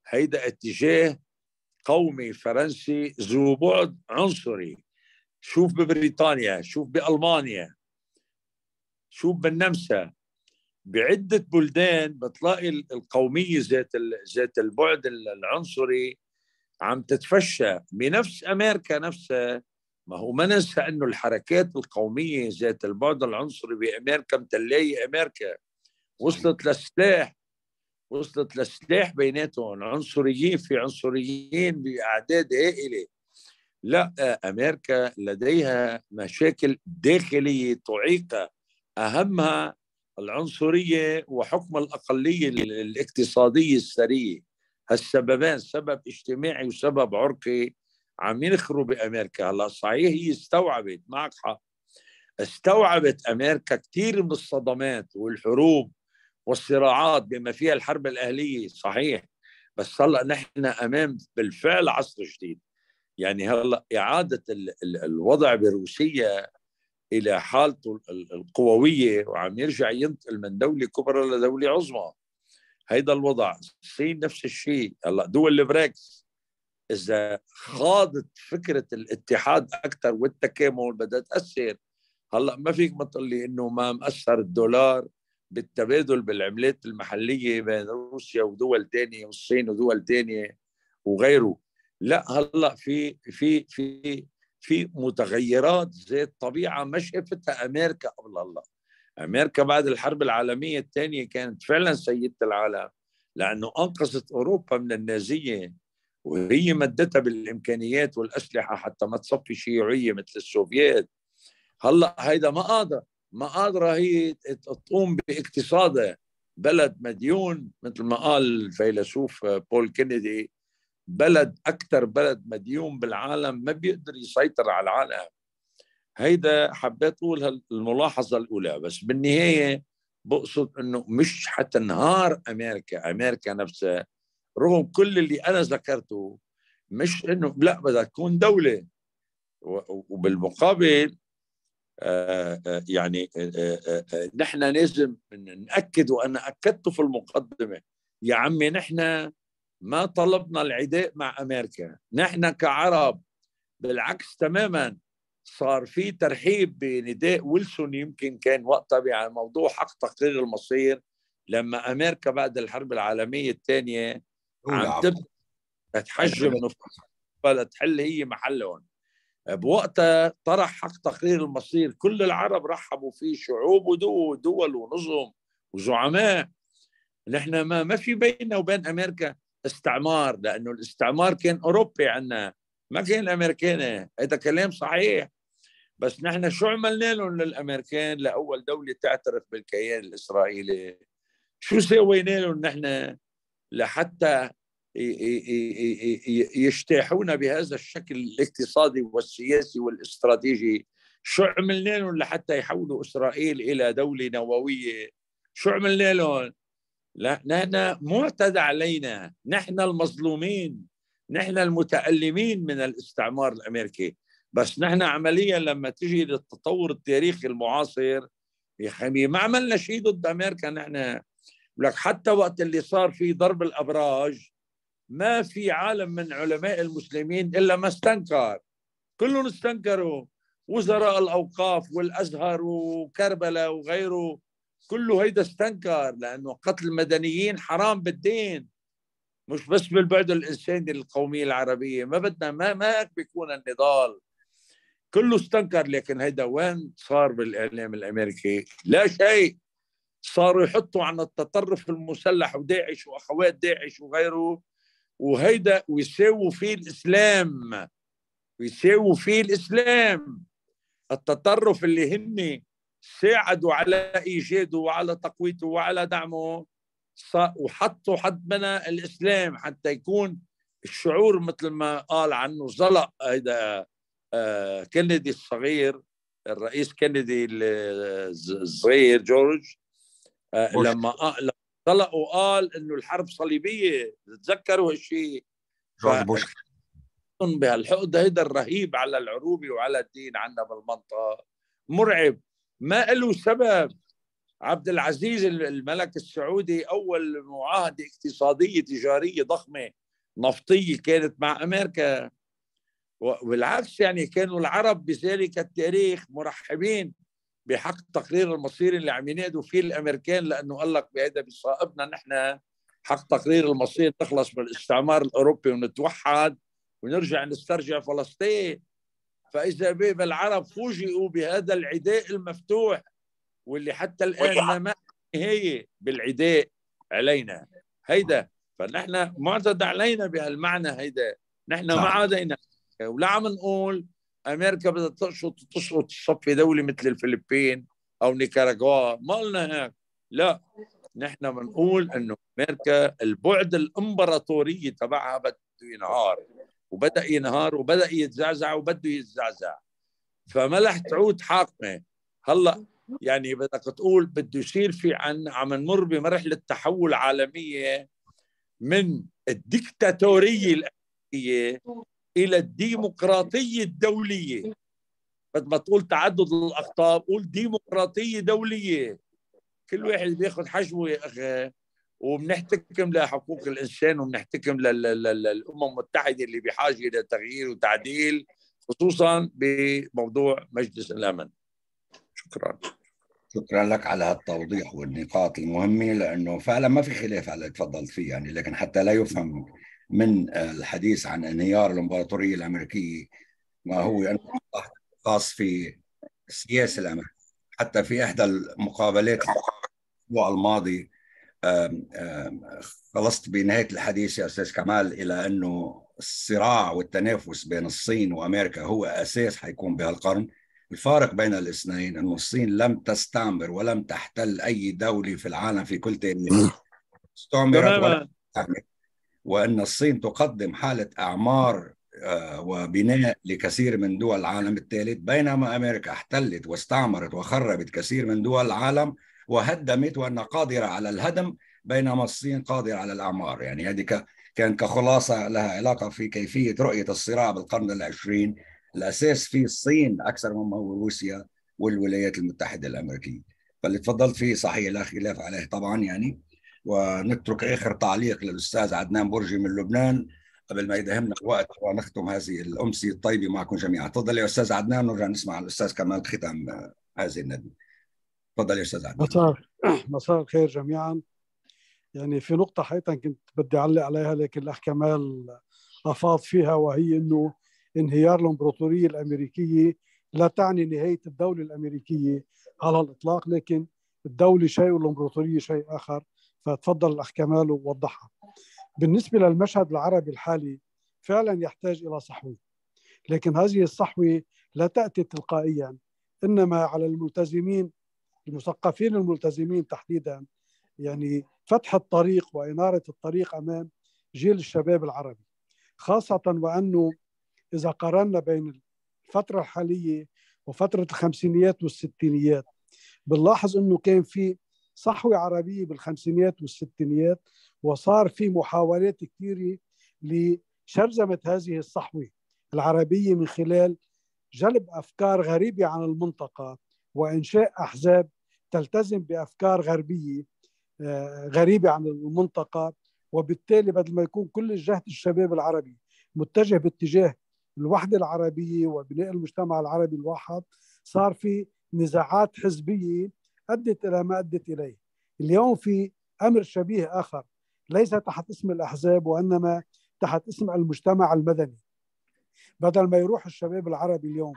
هيدا اتجاه قومي فرنسي ذو بعد عنصري شوف ببريطانيا شوف بألمانيا شوف بالنمسا بعدة بلدان بتلاقي القومية ذات ذات البعد العنصري عم تتفشى بنفس أمريكا نفسها ما هو ما ننسى أنه الحركات القومية ذات البعد العنصري بأمريكا متلاي أمريكا وصلت للسلاح وصلت لسلاح بيناتهم عنصريين في عنصريين باعداد هائله لا آه، امريكا لديها مشاكل داخليه تعيقها اهمها العنصريه وحكم الاقليه الاقتصاديه السريه هالسببان سبب اجتماعي وسبب عرقي عم ينخروا بامريكا هلا صحيح هي استوعبت معك حق استوعبت امريكا كثير من الصدمات والحروب والصراعات بما فيها الحرب الأهلية صحيح بس هلا نحن أمام بالفعل عصر جديد يعني هلا إعادة الوضع بروسيا إلى حالته القووية وعم يرجع ينتقل من دولة كبرى لدولة عظمى هيدا الوضع الصين نفس الشيء هلا دول البريكس اذا خاضت فكره الاتحاد اكثر والتكامل بدها تاثر هلا ما فيك ما تقول لي انه ما مأثر الدولار بالتبادل بالعملات المحلية بين روسيا ودول تانية والصين ودول تانية وغيره لا هلا في في في في متغيرات ذات طبيعة ما شافتها أمريكا قبل هلا أمريكا بعد الحرب العالمية الثانية كانت فعلا سيدة العالم لأنه أنقذت أوروبا من النازية وهي مدتها بالإمكانيات والأسلحة حتى ما تصفي شيوعية مثل السوفيات هلا هيدا ما قادر ما قادرة هي تقوم باقتصادها بلد مديون مثل ما قال الفيلسوف بول كينيدي بلد أكثر بلد مديون بالعالم ما بيقدر يسيطر على العالم هيدا حبيت أقول الملاحظة الأولى بس بالنهاية بقصد أنه مش حتنهار أمريكا أمريكا نفسها رغم كل اللي أنا ذكرته مش أنه لا بدها تكون دولة وبالمقابل يعني آه، آه، آه، نحن لازم ناكد وانا اكدت في المقدمه يا عمي نحن ما طلبنا العداء مع امريكا نحن كعرب بالعكس تماما صار في ترحيب بنداء ويلسون يمكن كان وقتها على موضوع حق تقرير المصير لما امريكا بعد الحرب العالميه الثانيه عم تبدا تحجم أيوة. نفوسها فلتحل هي محلهم بوقتها طرح حق تقرير المصير كل العرب رحبوا فيه شعوب ودول ونظم وزعماء نحن ما ما في بيننا وبين امريكا استعمار لانه الاستعمار كان اوروبي عنا ما كان امريكاني هذا كلام صحيح بس نحن شو عملنا لهم للامريكان لاول دوله تعترف بالكيان الاسرائيلي شو سوينا لهم نحن لحتى يجتاحون بهذا الشكل الاقتصادي والسياسي والاستراتيجي شو عملنا لهم لحتى يحولوا اسرائيل الى دوله نوويه شو عملنا لهم لا نحن معتدى علينا نحن المظلومين نحن المتألمين من الاستعمار الأمريكي بس نحن عمليا لما تجي للتطور التاريخي المعاصر يا حمي ما عملنا شيء ضد أمريكا نحن لك حتى وقت اللي صار في ضرب الأبراج ما في عالم من علماء المسلمين الا ما استنكر كلهم استنكروا وزراء الاوقاف والازهر وكربلاء وغيره كله هيدا استنكر لانه قتل المدنيين حرام بالدين مش بس بالبعد الانساني للقوميه العربيه ما بدنا ما ما بيكون النضال كله استنكر لكن هيدا وين صار بالاعلام الامريكي لا شيء صاروا يحطوا عن التطرف المسلح وداعش واخوات داعش وغيره وهيدا ويساووا فيه الاسلام ويساووا فيه الاسلام التطرف اللي هن ساعدوا على ايجاده وعلى تقويته وعلى دعمه وحطوا حد منا الاسلام حتى يكون الشعور مثل ما قال عنه زلق هيدا آه، كندي الصغير الرئيس كندي آه، الصغير جورج آه، لما آه طلع وقال انه الحرب صليبيه تتذكروا هالشيء جورج بوش بهالحقد هيدا الرهيب على العروبه وعلى الدين عندنا بالمنطقه مرعب ما له سبب عبد العزيز الملك السعودي اول معاهده اقتصاديه تجاريه ضخمه نفطيه كانت مع امريكا والعكس يعني كانوا العرب بذلك التاريخ مرحبين بحق تقرير المصير اللي عم ينادوا فيه الامريكان لانه قال لك بهذا بيصائبنا نحن حق تقرير المصير تخلص من الاستعمار الاوروبي ونتوحد ونرجع نسترجع فلسطين فاذا به العرب فوجئوا بهذا العداء المفتوح واللي حتى الان ما نهايه بالعداء علينا هيدا فنحن معتد علينا بهالمعنى هيدا نحن ما عادينا ولا عم نقول امريكا بدها تشرط تشرط صف دولي مثل الفلبين او نيكاراغوا مالنا هيك لا نحن بنقول انه امريكا البعد الامبراطوري تبعها بده ينهار وبدا ينهار وبدا يتزعزع وبده يتزعزع فما رح تعود حاكمه هلا يعني بدك تقول بده يصير في عن عم نمر بمرحله تحول عالميه من الدكتاتوريه الامريكيه الى الديمقراطيه الدوليه بدل ما تقول تعدد الاقطاب قول ديمقراطيه دوليه كل واحد بياخذ حجمه يا اخي وبنحتكم لحقوق الانسان وبنحتكم للامم المتحده اللي بحاجه لتغيير وتعديل خصوصا بموضوع مجلس الامن شكرا شكرا لك على التوضيح والنقاط المهمه لانه فعلا ما في خلاف على اللي تفضلت فيه يعني لكن حتى لا يفهم من آه، الحديث عن انهيار الامبراطوريه الامريكيه ما هو يعني خاص في السياسه الامريكيه حتى في احدى المقابلات الاسبوع الماضي خلصت بنهايه الحديث يا استاذ كمال الى انه الصراع والتنافس بين الصين وامريكا هو اساس حيكون بهالقرن الفارق بين الاثنين انه الصين لم تستعمر ولم تحتل اي دوله في العالم في كل تاريخ استعمرت تستعمر وأن الصين تقدم حالة أعمار آه، وبناء لكثير من دول العالم الثالث بينما أمريكا احتلت واستعمرت وخربت كثير من دول العالم وهدمت وأنها قادرة على الهدم بينما الصين قادرة على الأعمار يعني هذه كان كخلاصة لها علاقة في كيفية رؤية الصراع بالقرن العشرين الأساس في الصين أكثر مما هو روسيا والولايات المتحدة الأمريكية فاللي تفضلت فيه صحيح لا خلاف عليه طبعا يعني ونترك آخر تعليق للأستاذ عدنان برجي من لبنان قبل ما يدهمنا الوقت ونختم هذه الأمسية الطيبة معكم جميعا تفضل يا أستاذ عدنان ونرجع نسمع الأستاذ كمال ختام هذه الندوة تفضل يا أستاذ عدنان مساء مساء الخير جميعا يعني في نقطة حقيقة كنت بدي أعلق عليها لكن الأخ كمال أفاض فيها وهي أنه انهيار الإمبراطورية الأمريكية لا تعني نهاية الدولة الأمريكية على الإطلاق لكن الدولة شيء والإمبراطورية شيء آخر فتفضل الأخ كمال ووضحها بالنسبة للمشهد العربي الحالي فعلا يحتاج إلى صحوة لكن هذه الصحوة لا تأتي تلقائيا إنما على الملتزمين المثقفين الملتزمين تحديدا يعني فتح الطريق وإنارة الطريق أمام جيل الشباب العربي خاصة وأنه إذا قارنا بين الفترة الحالية وفترة الخمسينيات والستينيات بنلاحظ أنه كان في صحوة عربية بالخمسينيات والستينيات وصار في محاولات كثيرة لشرذمة هذه الصحوة العربية من خلال جلب أفكار غريبة عن المنطقة وإنشاء أحزاب تلتزم بأفكار غربية آه، غريبة عن المنطقة وبالتالي بدل ما يكون كل الجهد الشباب العربي متجه باتجاه الوحدة العربية وبناء المجتمع العربي الواحد صار في نزاعات حزبية أدت إلى ما أدت إليه اليوم في أمر شبيه آخر ليس تحت اسم الأحزاب وإنما تحت اسم المجتمع المدني بدل ما يروح الشباب العربي اليوم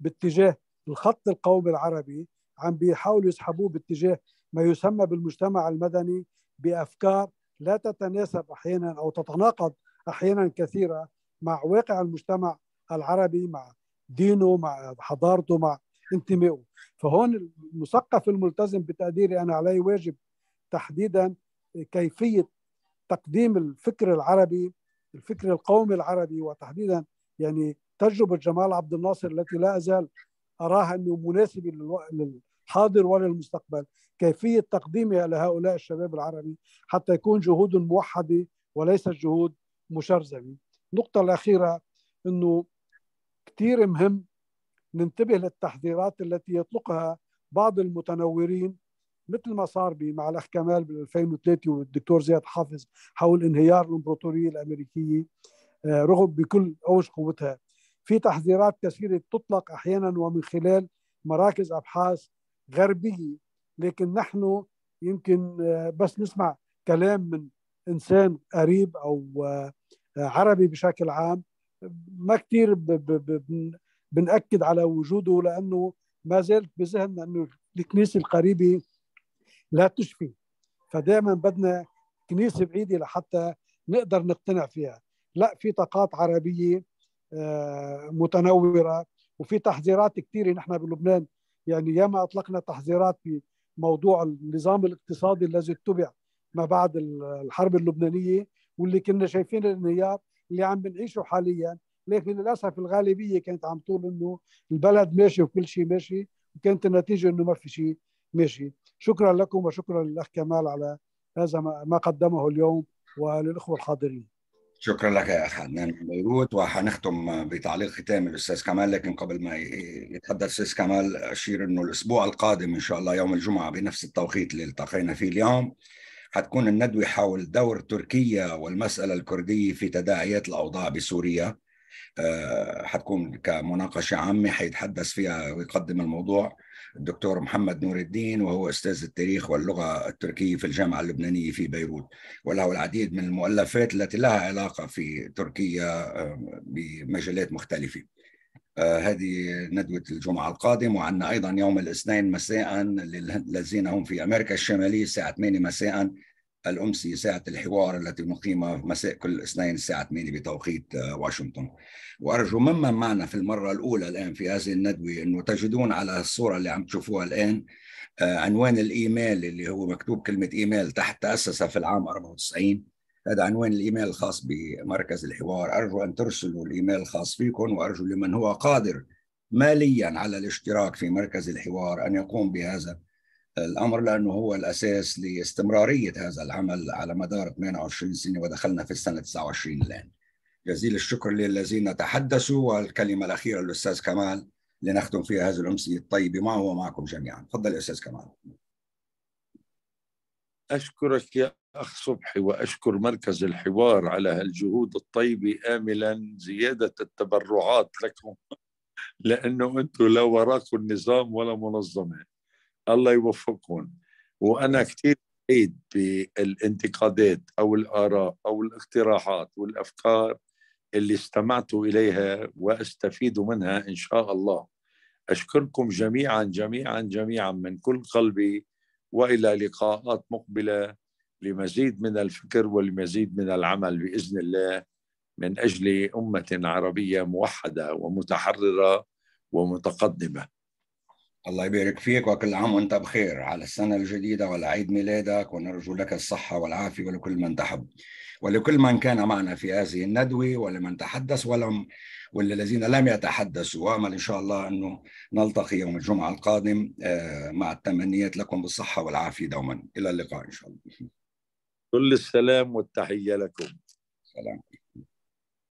باتجاه الخط القومي العربي عم بيحاولوا يسحبوه باتجاه ما يسمى بالمجتمع المدني بافكار لا تتناسب احيانا او تتناقض احيانا كثيره مع واقع المجتمع العربي مع دينه مع حضارته مع انتمائه فهون المثقف الملتزم بتقديري انا عليه واجب تحديدا كيفيه تقديم الفكر العربي الفكر القومي العربي وتحديدا يعني تجربه جمال عبد الناصر التي لا ازال اراها انه مناسبه للحاضر وللمستقبل كيفيه تقديمها لهؤلاء الشباب العربي حتى يكون جهود موحده وليست جهود مشرذمه النقطه الاخيره انه كثير مهم ننتبه للتحذيرات التي يطلقها بعض المتنورين مثل ما صار الاخ كمال بال 2003 والدكتور زياد حافظ حول انهيار الامبراطوريه الامريكيه آه، رغم بكل اوج قوتها في تحذيرات كثيره تطلق احيانا ومن خلال مراكز ابحاث غربيه لكن نحن يمكن آه، بس نسمع كلام من انسان قريب او آه، عربي بشكل عام ما كثير بنأكد على وجوده لأنه ما زالت بذهننا أنه الكنيسة القريبة لا تشفي فدائما بدنا كنيسة بعيدة لحتى نقدر نقتنع فيها لا في طاقات عربية آه، متنورة وفي تحذيرات كثيرة نحن بلبنان يعني ياما أطلقنا تحذيرات بموضوع النظام الاقتصادي الذي اتبع ما بعد الحرب اللبنانية واللي كنا شايفين الانهيار اللي عم بنعيشه حاليا لكن للاسف الغالبيه كانت عم تقول انه البلد ماشي وكل شيء ماشي وكانت النتيجه انه ما في شيء ماشي شكرا لكم وشكرا للاخ كمال على هذا ما قدمه اليوم وللاخوه الحاضرين شكرا لك يا اخ عدنان من بيروت وحنختم بتعليق ختامي الاستاذ كمال لكن قبل ما يتحدث الاستاذ كمال اشير انه الاسبوع القادم ان شاء الله يوم الجمعه بنفس التوقيت اللي التقينا فيه اليوم حتكون الندوه حول دور تركيا والمساله الكرديه في تداعيات الاوضاع بسوريا حتكون كمناقشه عامه حيتحدث فيها ويقدم الموضوع الدكتور محمد نور الدين وهو استاذ التاريخ واللغه التركيه في الجامعه اللبنانيه في بيروت وله العديد من المؤلفات التي لها علاقه في تركيا آه، بمجالات مختلفه. آه، هذه ندوة الجمعة القادم وعندنا أيضا يوم الاثنين مساء للذين هم في أمريكا الشمالية الساعة 8 مساء الأمسي ساعة الحوار التي نقيمها مساء كل اثنين الساعة 8 بتوقيت آه، واشنطن وأرجو ممن معنا في المرة الأولى الآن في هذه الندوة أنه تجدون على الصورة اللي عم تشوفوها الآن آه، عنوان الإيميل اللي هو مكتوب كلمة إيميل تحت تأسس في العام 94 هذا عنوان الإيميل الخاص بمركز الحوار أرجو أن ترسلوا الإيميل الخاص فيكم وأرجو لمن هو قادر ماليا على الاشتراك في مركز الحوار أن يقوم بهذا الامر لانه هو الاساس لاستمراريه هذا العمل على مدار 28 سنه ودخلنا في السنه 29 الان. جزيل الشكر للذين تحدثوا والكلمه الاخيره للاستاذ كمال لنختم فيها هذه الامسيه الطيبه معه ومعكم جميعا. تفضل استاذ كمال. اشكرك يا اخ صبحي واشكر مركز الحوار على هالجهود الطيبه املا زياده التبرعات لكم لانه انتم لا وراكم نظام ولا منظمه. الله يوفقهم وانا كثير سعيد بالانتقادات او الاراء او الاقتراحات والافكار اللي استمعت اليها واستفيد منها ان شاء الله اشكركم جميعا جميعا جميعا من كل قلبي والى لقاءات مقبله لمزيد من الفكر والمزيد من العمل باذن الله من اجل امه عربيه موحده ومتحرره ومتقدمه الله يبارك فيك وكل عام وانت بخير على السنة الجديدة وعلى عيد ميلادك ونرجو لك الصحة والعافية ولكل من تحب ولكل من كان معنا في هذه الندوة ولمن تحدث ولم والذين لم يتحدثوا وامل ان شاء الله انه نلتقي يوم الجمعة القادم آه، مع التمنيات لكم بالصحة والعافية دوما الى اللقاء ان شاء الله كل السلام والتحية لكم سلام